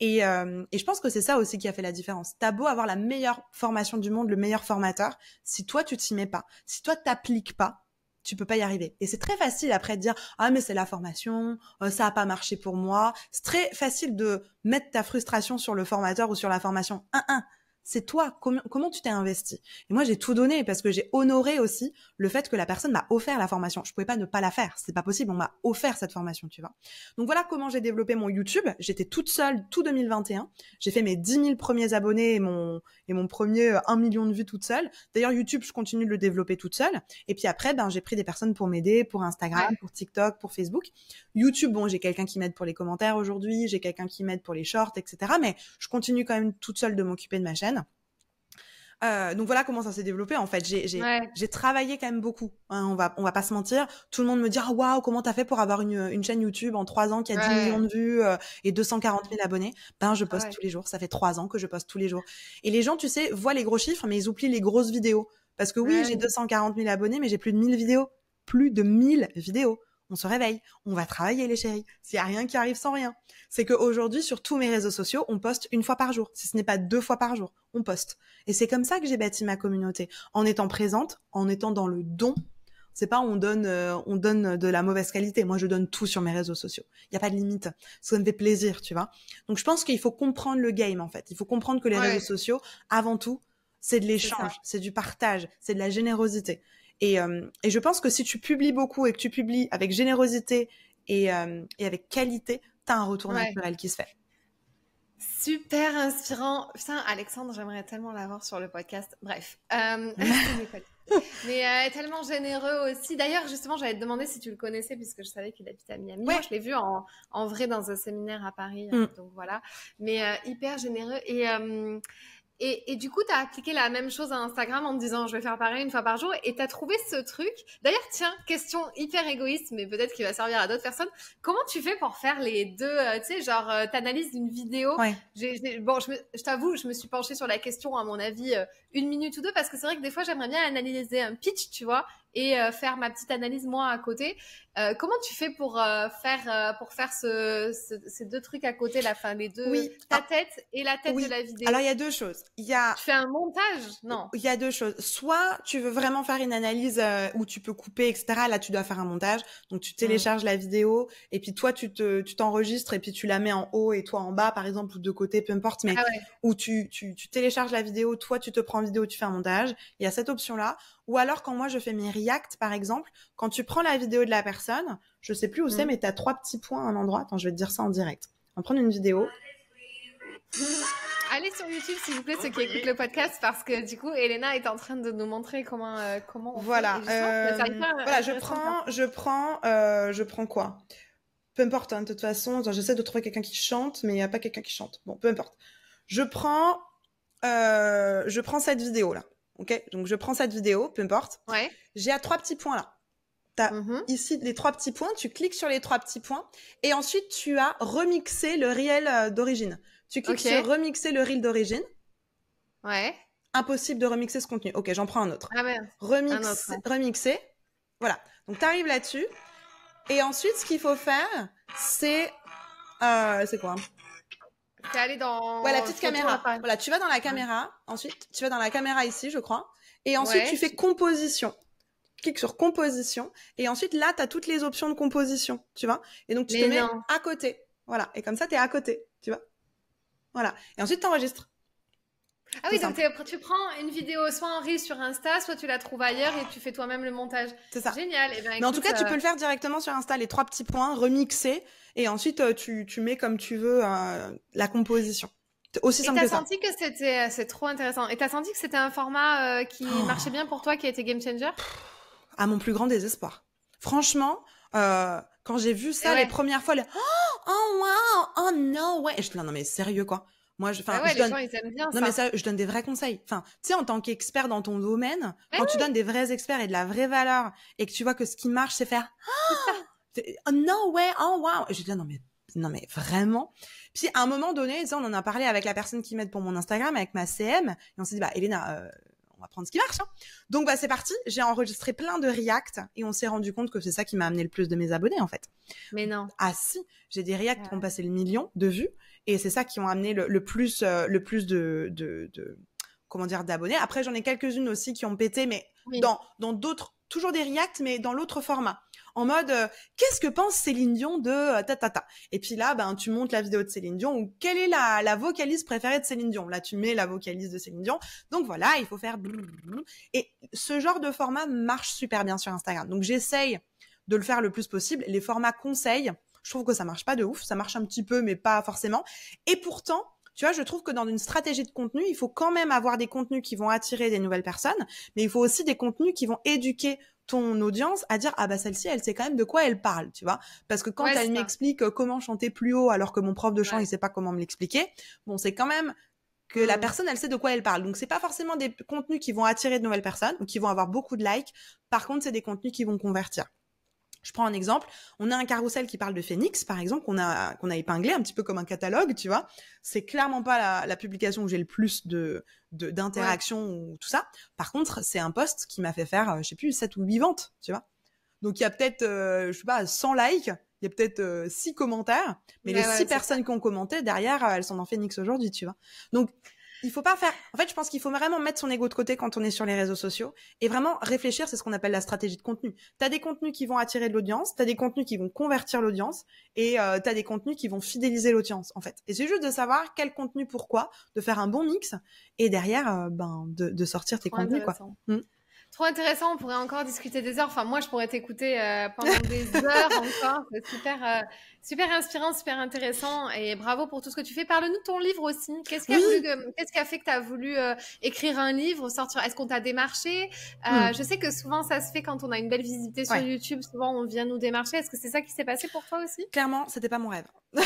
Et, euh, et, je pense que c'est ça aussi qui a fait la différence. T'as beau avoir la meilleure formation du monde, le meilleur formateur, si toi tu t'y mets pas, si toi t'appliques pas, tu peux pas y arriver. Et c'est très facile après de dire ah mais c'est la formation, euh, ça a pas marché pour moi. C'est très facile de mettre ta frustration sur le formateur ou sur la formation. Un un c'est toi, comment tu t'es investi Et moi, j'ai tout donné parce que j'ai honoré aussi le fait que la personne m'a offert la formation. Je pouvais pas ne pas la faire, c'est pas possible, on m'a offert cette formation, tu vois. Donc voilà comment j'ai développé mon YouTube. J'étais toute seule tout 2021. J'ai fait mes 10 000 premiers abonnés et mon, et mon premier 1 euh, million de vues toute seule. D'ailleurs, YouTube, je continue de le développer toute seule. Et puis après, ben, j'ai pris des personnes pour m'aider, pour Instagram, pour TikTok, pour Facebook. YouTube, bon, j'ai quelqu'un qui m'aide pour les commentaires aujourd'hui, j'ai quelqu'un qui m'aide pour les shorts, etc. Mais je continue quand même toute seule de m'occuper de ma chaîne. Euh, donc voilà comment ça s'est développé en fait. J'ai travaillé quand même beaucoup. Hein, on va pas se mentir. Tout le monde me dit ah, waouh comment t'as fait pour avoir une, chaîne YouTube en trois ans qui a 10 millions de vues euh, et 240 000 abonnés. Ben je poste tous les jours. Ça fait trois ans que je poste tous les jours. Et les gens tu sais voient les gros chiffres mais ils oublient les grosses vidéos parce que oui j'ai 240 000 abonnés mais j'ai plus de 1000 vidéos, plus de 1000 vidéos on se réveille, on va travailler les chéris. S'il n'y a rien qui arrive sans rien. C'est qu'aujourd'hui, sur tous mes réseaux sociaux, on poste une fois par jour. Si ce n'est pas deux fois par jour, on poste. Et c'est comme ça que j'ai bâti ma communauté. En étant présente, en étant dans le don. C'est pas on donne, euh, on donne de la mauvaise qualité. Moi, je donne tout sur mes réseaux sociaux. Il n'y a pas de limite. Ça me fait plaisir, tu vois. Donc, je pense qu'il faut comprendre le game, en fait. Il faut comprendre que les réseaux sociaux, avant tout, c'est de l'échange, c'est du partage, c'est de la générosité. Euh, et, je pense que si tu publies beaucoup et que tu publies avec générosité et, euh, avec qualité, tu as un retour naturel qui se fait. Super inspirant. Putain, Alexandre, j'aimerais tellement l'avoir sur le podcast. Bref. Euh, (laughs) mais tellement généreux aussi. D'ailleurs, justement, j'allais te demander si tu le connaissais puisque je savais qu'il habite à Miami. Moi, je l'ai vu en, vrai dans un séminaire à Paris. Mm. Donc voilà. Mais hyper généreux. Et, et, du coup, tu as appliqué la même chose à Instagram en te disant je vais faire pareil une fois par jour et tu as trouvé ce truc. D'ailleurs, tiens, question hyper égoïste, mais peut-être qu'il va servir à d'autres personnes. Comment tu fais pour faire les deux euh, Tu sais, genre, euh, t'analyses une vidéo. bon, je, t'avoue, je me suis penchée sur la question, à mon avis, euh, une minute ou deux parce que c'est vrai que des fois j'aimerais bien analyser un pitch, tu vois, et euh, faire ma petite analyse moi à côté. Euh, comment tu fais pour euh, faire pour faire ce, ces deux trucs à côté, la fin les deux, oui. ta ah. tête et la tête de la vidéo Alors il y a deux choses. Il y a tu fais un montage, non Il y a deux choses. Soit tu veux vraiment faire une analyse où tu peux couper, etc. Là tu dois faire un montage, donc tu télécharges la vidéo et puis toi tu te tu t'enregistres et puis tu la mets en haut et toi en bas par exemple ou de côté, peu importe, mais ah où tu, tu tu télécharges la vidéo, toi tu te prends vidéo, tu fais un montage. Il y a cette option-là. Ou alors, quand moi, je fais mes reacts, par exemple, quand tu prends la vidéo de la personne, je sais plus où c'est, mm. mais tu as trois petits points à un endroit. Attends, je vais te dire ça en direct. On prend une vidéo. (laughs) Allez sur YouTube, s'il vous plaît, ceux qui écoutent le podcast, parce que du coup, Elena est en train de nous montrer comment, euh, comment voilà, euh, euh, voilà, je prends, je prends, je prends quoi Peu importe, hein, de toute façon, j'essaie de trouver quelqu'un qui chante, mais il n'y a pas quelqu'un qui chante. Bon, peu importe. Je prends euh, je prends cette vidéo là. Ok Donc je prends cette vidéo, peu importe. Ouais. J'ai à trois petits points là. T'as mm-hmm. ici les trois petits points, tu cliques sur les trois petits points et ensuite tu as remixé le reel euh, d'origine. Tu cliques sur remixer le reel d'origine. Ouais. Impossible de remixer ce contenu. Ok, j'en prends un autre. Ah, remixer. Voilà. Donc tu arrives là-dessus. Et ensuite, ce qu'il faut faire, c'est. Euh, c'est quoi dans. la petite caméra. Voilà, tu vas dans la caméra. Ensuite, tu vas dans la caméra ici, je crois. Et ensuite, tu fais composition. Clique sur composition. Et ensuite, là, tu as toutes les options de composition, tu vois. Et donc, tu te mets à côté. Voilà. Et comme ça, tu es à côté, tu vois. Voilà. Et ensuite, tu enregistres. Ah oui, donc tu prends une vidéo soit en riz sur Insta, soit tu la trouves ailleurs et tu fais toi-même le montage. C'est ça. Génial. Eh ben, mais en tout cas, tu euh, peux le faire directement sur Insta, les trois petits points, remixer, et ensuite euh, tu, tu mets comme tu veux euh, la composition. Aussi simple et t'as senti que c'était, c'est trop intéressant. Et t'as senti que c'était un format qui oh. marchait bien pour toi, qui a été game changer À mon plus grand désespoir. Franchement, quand j'ai vu ça les premières fois, les... (gasps) oh, oh wow, oh no way, et je te dis non mais sérieux quoi. Moi, je, bah je donne. Gens, ils aiment bien, non, mais ça, je donne des vrais conseils. Enfin, tu sais, en tant qu'expert dans ton domaine, quand tu donnes des vrais experts et de la vraie valeur, et que tu vois que ce qui marche, c'est faire. Ah oh, no ouais oh wow. je dis non mais non mais vraiment. Puis à un moment donné, on en a parlé avec la personne qui m'aide pour mon Instagram, avec ma CM, et on s'est dit bah Elena. Euh, on va prendre ce qui marche. Hein. Donc bah c'est parti, j'ai enregistré plein de React et on s'est rendu compte que c'est ça qui m'a amené le plus de mes abonnés en fait. Mais non. Ah si, j'ai des React qui ah. ont passé le million de vues et c'est ça qui ont amené le, plus, euh, le plus de, de, de comment dire, d'abonnés. Après, j'en ai quelques-unes aussi qui ont pété, mais dans, dans d'autres, toujours des reacts, mais dans l'autre format. En mode, euh, qu'est-ce que pense Céline Dion de euh, ta, ta, ta Et puis là, ben, tu montes la vidéo de Céline Dion ou quelle est la, la vocalise préférée de Céline Dion Là, tu mets la vocalise de Céline Dion. Donc voilà, il faut faire Et ce genre de format marche super bien sur Instagram. Donc j'essaye de le faire le plus possible. Les formats conseils, je trouve que ça marche pas de ouf. Ça marche un petit peu, mais pas forcément. Et pourtant, tu vois, je trouve que dans une stratégie de contenu, il faut quand même avoir des contenus qui vont attirer des nouvelles personnes, mais il faut aussi des contenus qui vont éduquer ton audience à dire ah bah celle-ci elle sait quand même de quoi elle parle tu vois parce que quand elle m'explique euh, comment chanter plus haut alors que mon prof de chant il sait pas comment me l'expliquer bon c'est quand même que la mm. personne elle sait de quoi elle parle donc c'est pas forcément des contenus qui vont attirer de nouvelles personnes ou qui vont avoir beaucoup de likes par contre c'est des contenus qui vont convertir je prends un exemple. On a un carrousel qui parle de Phoenix, par exemple, qu'on a, qu'on a épinglé un petit peu comme un catalogue, tu vois. C'est clairement pas la, la, publication où j'ai le plus de, d'interactions ou tout ça. Par contre, c'est un poste qui m'a fait faire, euh, je sais plus, 7 ou 8 ventes, tu vois. Donc, il y a peut-être, euh, je sais pas, 100 likes, il y a peut-être euh, six 6 commentaires, mais les 6 personnes qui ont commenté, derrière, elles sont dans Phoenix aujourd'hui, tu vois. Donc, il faut pas faire. En fait, je pense qu'il faut vraiment mettre son ego de côté quand on est sur les réseaux sociaux et vraiment réfléchir. C'est ce qu'on appelle la stratégie de contenu. T'as des contenus qui vont attirer de l'audience, t'as des contenus qui vont convertir l'audience et euh, t'as des contenus qui vont fidéliser l'audience en fait. Et c'est juste de savoir quel contenu pourquoi, de faire un bon mix et derrière euh, ben de, sortir tes contenus quoi. Trop intéressant, on pourrait encore discuter des heures. Enfin, moi, je pourrais t'écouter euh, pendant des (laughs) heures encore. C'est super, euh, super inspirant, super intéressant. Et bravo pour tout ce que tu fais. Parle-nous de ton livre aussi. Qu'est-ce qui a, a, fait que tu as voulu euh, écrire un livre, sortir Est-ce qu'on t'a démarché hmm. Je sais que souvent, ça se fait quand on a une belle visibilité sur YouTube. Souvent, on vient nous démarcher. Est-ce que c'est ça qui s'est passé pour toi aussi Clairement, c'était pas mon rêve. (laughs)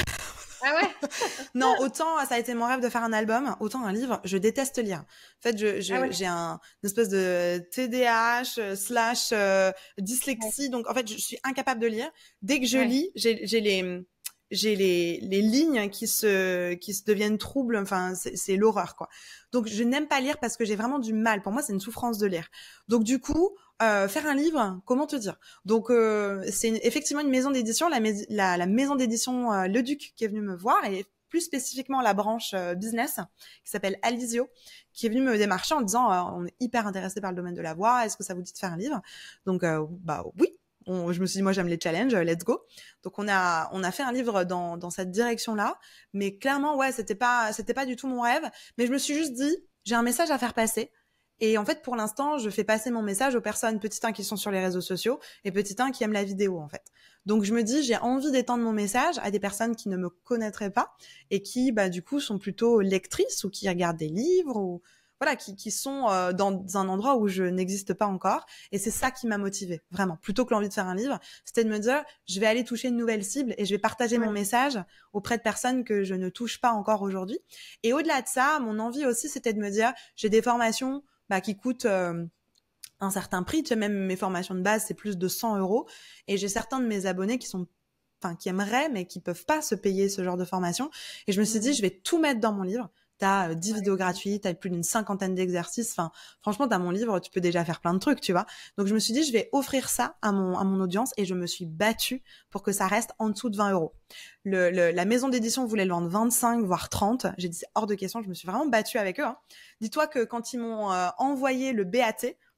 Ah ouais (laughs) Non, autant ça a été mon rêve de faire un album, autant un livre, je déteste lire. En fait, ah j'ai un, une espèce de TDAH euh, slash euh, dyslexie, donc en fait, je suis incapable de lire. Dès que je lis, j'ai les les, lignes qui se qui se deviennent troubles enfin c'est l'horreur quoi donc je n'aime pas lire parce que j'ai vraiment du mal pour moi c'est une souffrance de lire donc du coup euh, faire un livre, comment te dire Donc euh, c'est effectivement une maison d'édition, la, la, la, maison d'édition euh, Le Duc qui est venue me voir et plus spécifiquement la branche business qui s'appelle Alizio, qui est venue me démarcher en disant on est hyper intéressé par le domaine de la voix, est-ce que ça vous dit de faire un livre Donc bah oui, je me suis dit moi j'aime les challenges, let's go. Donc on a on a fait un livre dans, dans cette direction là, mais clairement ouais c'était pas c'était pas du tout mon rêve, mais je me suis juste dit j'ai un message à faire passer. Et en fait, pour l'instant, je fais passer mon message aux personnes, petit un qui sont sur les réseaux sociaux et petit un qui aiment la vidéo, en fait. Donc, je me dis, j'ai envie d'étendre mon message à des personnes qui ne me connaîtraient pas et qui, bah, du coup, sont plutôt lectrices ou qui regardent des livres ou, voilà, qui, qui sont euh, dans un endroit où je n'existe pas encore. Et c'est ça qui m'a motivée, vraiment. Plutôt que l'envie de faire un livre, c'était de me dire, je vais aller toucher une nouvelle cible et je vais partager mon message auprès de personnes que je ne touche pas encore aujourd'hui. Et au-delà de ça, mon envie aussi, c'était de me dire, j'ai des formations bah, qui coûte euh, un certain prix. Tu sais, même mes formations de base, c'est plus de 100 euros. Et j'ai certains de mes abonnés qui sont enfin qui aimeraient mais qui peuvent pas se payer ce genre de formation et je me suis dit je vais tout mettre dans mon livre T'as 10 euh, vidéos gratuites, t'as plus d'une cinquantaine d'exercices. Enfin, franchement, t'as mon livre, tu peux déjà faire plein de trucs, tu vois. Donc, je me suis dit, je vais offrir ça à mon, à mon audience et je me suis battue pour que ça reste en dessous de 20 euros. Le, la maison d'édition voulait le vendre 25, voire 30. J'ai dit, c'est hors de question, je me suis vraiment battue avec eux. Hein. Dis-toi que quand ils m'ont euh, envoyé le BAT,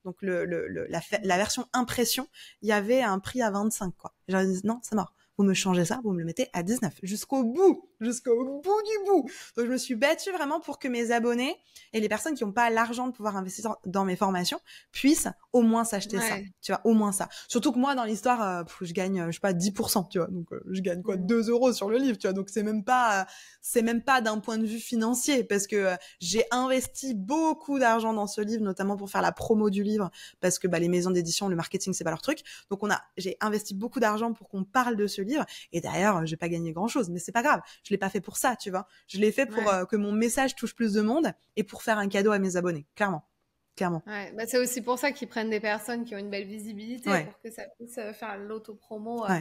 donc le, la, la, version impression, il y avait un prix à 25, quoi. J'ai dit, non, c'est mort vous me changez ça, vous me le mettez à 19 jusqu'au bout, jusqu'au bout du bout. Donc je me suis battue vraiment pour que mes abonnés et les personnes qui n'ont pas l'argent de pouvoir investir dans mes formations puissent au moins s'acheter ça, tu vois, au moins ça. Surtout que moi dans l'histoire, euh, je gagne, je sais pas 10%, tu vois, donc euh, je gagne quoi 2 mm. euros sur le livre, tu vois, donc c'est même pas, euh, c'est même pas d'un point de vue financier parce que j'ai investi beaucoup d'argent dans ce livre, notamment pour faire la promo du livre parce que bah, les maisons d'édition, le marketing c'est pas leur truc, donc on a, j'ai investi beaucoup d'argent pour qu'on parle de ce livre et Et je euh, j'ai pas gagné grand chose, mais c'est pas grave. Je l'ai pas fait pour ça, tu vois. Je l'ai fait pour euh, que mon message touche plus de monde et pour faire un cadeau à mes abonnés, clairement clairement. Ouais, bah c'est aussi pour ça qu'ils prennent des personnes qui ont une belle visibilité pour que ça puisse euh, faire l'auto-promo. Euh.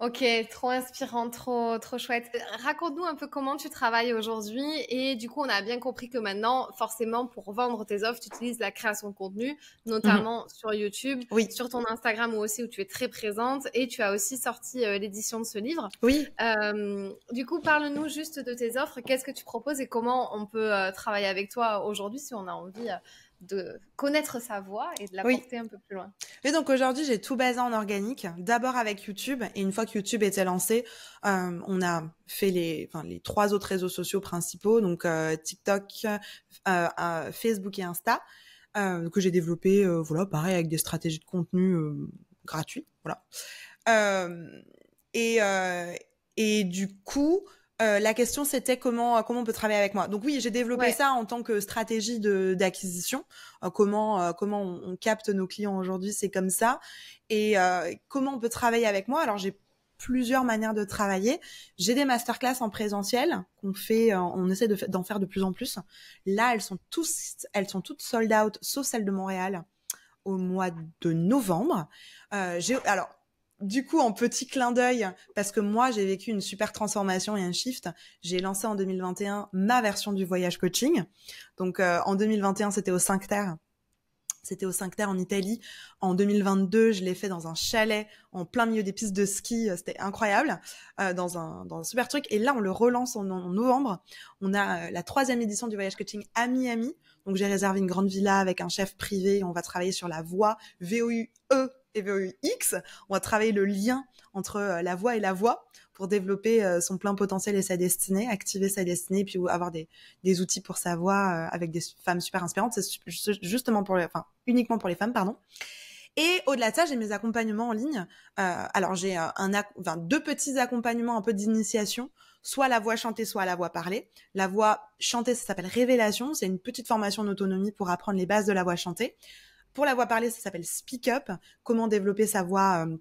Ok, trop inspirant, trop, trop chouette. Raconte-nous un peu comment tu travailles aujourd'hui. Et du coup, on a bien compris que maintenant, forcément, pour vendre tes offres, tu utilises la création de contenu, notamment mhm. sur YouTube, sur ton Instagram ou aussi où tu es très présente. Et tu as aussi sorti euh, l'édition de ce livre. Oui. du coup, parle-nous juste de tes offres. Qu'est-ce que tu proposes et comment on peut travailler avec toi aujourd'hui si on a envie de connaître sa voix et de la porter un peu plus loin. Et donc aujourd'hui, j'ai tout basé en organique, d'abord avec YouTube, et une fois que YouTube était lancé, euh, on a fait les, enfin, les trois autres réseaux sociaux principaux, donc euh, TikTok, euh, Facebook et Insta, que j'ai développé, voilà, pareil, avec des stratégies de contenu gratuits, voilà. et, et du coup, euh, la question c'était comment euh, comment on peut travailler avec moi. Donc oui, j'ai développé ça en tant que stratégie de d'acquisition. Euh, comment comment on, capte nos clients aujourd'hui, c'est comme ça. Et comment on peut travailler avec moi Alors j'ai plusieurs manières de travailler. J'ai des masterclass en présentiel qu'on fait, on essaie d'en faire de plus en plus. Là, elles sont tous, elles sont toutes sold out, sauf celle de Montréal au mois de novembre. Euh, alors, du coup, en petit clin d'œil, parce que moi, j'ai vécu une super transformation et un shift. J'ai lancé en 2021 ma version du voyage coaching. Donc, euh, en 2021, c'était au 5 Terre. C'était au 5 Terre en Italie. En 2022, je l'ai fait dans un chalet en plein milieu des pistes de ski. Euh, c'était incroyable, euh, dans, un, dans un super truc. Et là, on le relance en, novembre. On a la troisième édition du voyage coaching à Miami. Donc j'ai réservé une grande villa avec un chef privé. On va travailler sur la voie V-O-U-E, E x On va travailler le lien entre euh, la voix et la voix pour développer euh, son plein potentiel et sa destinée, activer sa destinée, puis avoir des, outils pour sa voix euh, avec des femmes super inspirantes. C'est justement pour, les, enfin, uniquement pour les femmes, pardon. Et au-delà de ça, j'ai mes accompagnements en ligne. alors j'ai deux petits accompagnements un peu d'initiation, soit la voix chantée, soit la voix parlée. La voix chantée, ça s'appelle Révélation. C'est une petite formation d'autonomie pour apprendre les bases de la voix chantée. Pour la voix parlée, ça s'appelle Speak Up. Comment développer sa voix euh,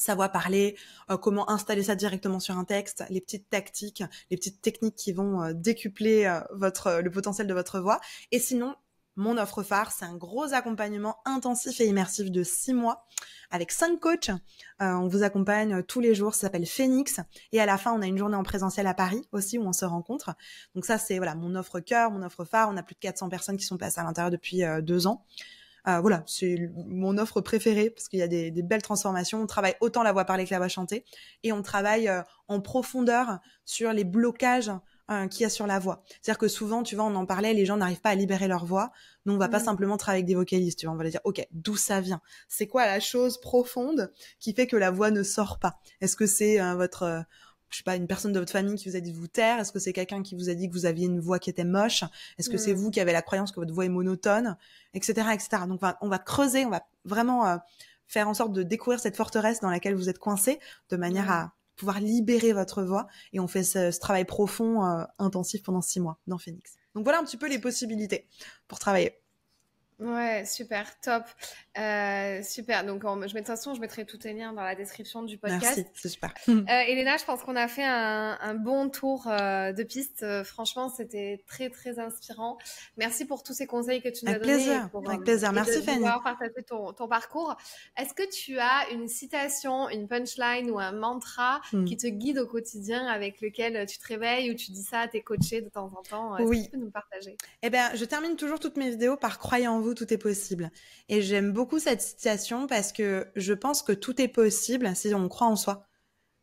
sa voix parlée, euh, comment installer ça directement sur un texte, les petites tactiques, les petites techniques qui vont euh, décupler votre, le potentiel de votre voix. Et sinon, mon offre phare, c'est un gros accompagnement intensif et immersif de six mois avec cinq coachs. on vous accompagne tous les jours, ça s'appelle Phoenix. Et à la fin, on a une journée en présentiel à Paris aussi où on se rencontre. Donc ça, c'est voilà mon offre cœur, mon offre phare. On a plus de 400 personnes qui sont passées à l'intérieur depuis deux ans. Ah, voilà, c'est mon offre préférée parce qu'il y a des, belles transformations. On travaille autant la voix parlée que la voix chantée et on travaille euh, en profondeur sur les blocages hein, qu'il y a sur la voix. C'est-à-dire que souvent, tu vois, on en parlait, les gens n'arrivent pas à libérer leur voix. Nous, on va pas mmh. simplement travailler avec des vocalistes, on va leur dire, OK, d'où ça vient C'est quoi la chose profonde qui fait que la voix ne sort pas Est-ce que c'est hein, votre je sais pas, une personne de votre famille qui vous a dit de vous taire Est-ce que c'est quelqu'un qui vous a dit que vous aviez une voix qui était moche Est-ce que c'est mm. vous qui avez la croyance que votre voix est monotone Etc. etc. Donc, on va, creuser, on va vraiment euh, faire en sorte de découvrir cette forteresse dans laquelle vous êtes coincé, de manière mm. à pouvoir libérer votre voix. Et on fait ce, travail profond, euh, intensif pendant six mois dans Phoenix. Donc voilà un petit peu les possibilités pour travailler. Ouais, super, top. Euh, super. Donc, je de toute façon, je mettrai tous les liens dans la description du podcast. Merci, c'est super. Euh, (laughs) Elena, je pense qu'on a fait un, bon tour euh, de piste. franchement, c'était très, très inspirant. Merci pour tous ces conseils que tu nous as donnés. Plaisir, avec plaisir. Merci, Fanny. Pour partager ton, ton parcours. Est-ce que tu as une citation, une punchline ou un mantra hmm. qui te guide au quotidien avec lequel tu te réveilles ou tu dis ça à tes coachés de temps en temps oui. tu peux nous partager Eh bien, je termine toujours toutes mes vidéos par croyant en vous tout est possible. Et j'aime beaucoup cette citation parce que je pense que tout est possible si on croit en soi.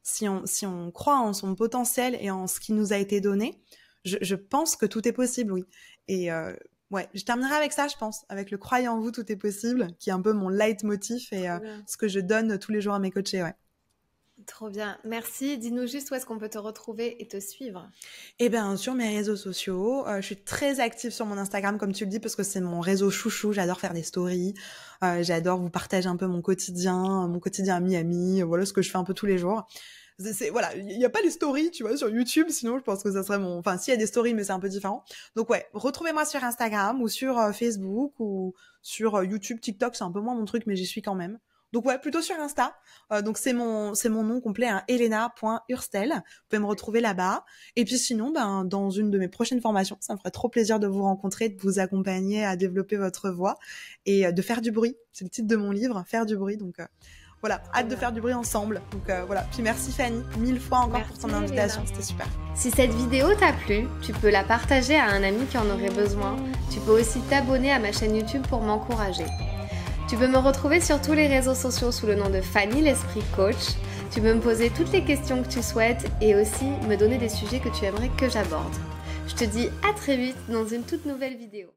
Si on, si on croit en son potentiel et en ce qui nous a été donné, je, pense que tout est possible, oui. Et euh, ouais, je terminerai avec ça, je pense, avec le croyez en vous, tout est possible, qui est un peu mon leitmotiv et euh, ce que je donne tous les jours à mes coachés, ouais. Trop bien, merci. Dis-nous juste où est-ce qu'on peut te retrouver et te suivre. Eh bien, sur mes réseaux sociaux, euh, je suis très active sur mon Instagram, comme tu le dis, parce que c'est mon réseau chouchou. J'adore faire des stories, euh, j'adore vous partager un peu mon quotidien, mon quotidien à Miami, voilà ce que je fais un peu tous les jours. voilà, il n'y a pas les stories, tu vois, sur YouTube, sinon je pense que ça serait mon... Enfin, s'il y a des stories, mais c'est un peu différent. Donc ouais, retrouvez-moi sur Instagram ou sur euh, Facebook ou sur YouTube, TikTok, c'est un peu moins mon truc, mais j'y suis quand même. Donc ouais, plutôt sur Insta. Euh, donc c'est mon c'est mon nom complet, hein, Elena.urstel. Vous pouvez me retrouver là-bas. Et puis sinon, ben dans une de mes prochaines formations, ça me ferait trop plaisir de vous rencontrer, de vous accompagner à développer votre voix et euh, de faire du bruit. C'est le titre de mon livre, faire du bruit. Donc euh, voilà, hâte de faire du bruit ensemble. Donc voilà. Puis merci Fanny, mille fois encore pour ton invitation, c'était super. Si cette vidéo t'a plu, tu peux la partager à un ami qui en aurait besoin. Tu peux aussi t'abonner à ma chaîne YouTube pour m'encourager. Tu peux me retrouver sur tous les réseaux sociaux sous le nom de Fanny l'Esprit Coach. Tu peux me poser toutes les questions que tu souhaites et aussi me donner des sujets que tu aimerais que j'aborde. Je te dis à très vite dans une toute nouvelle vidéo.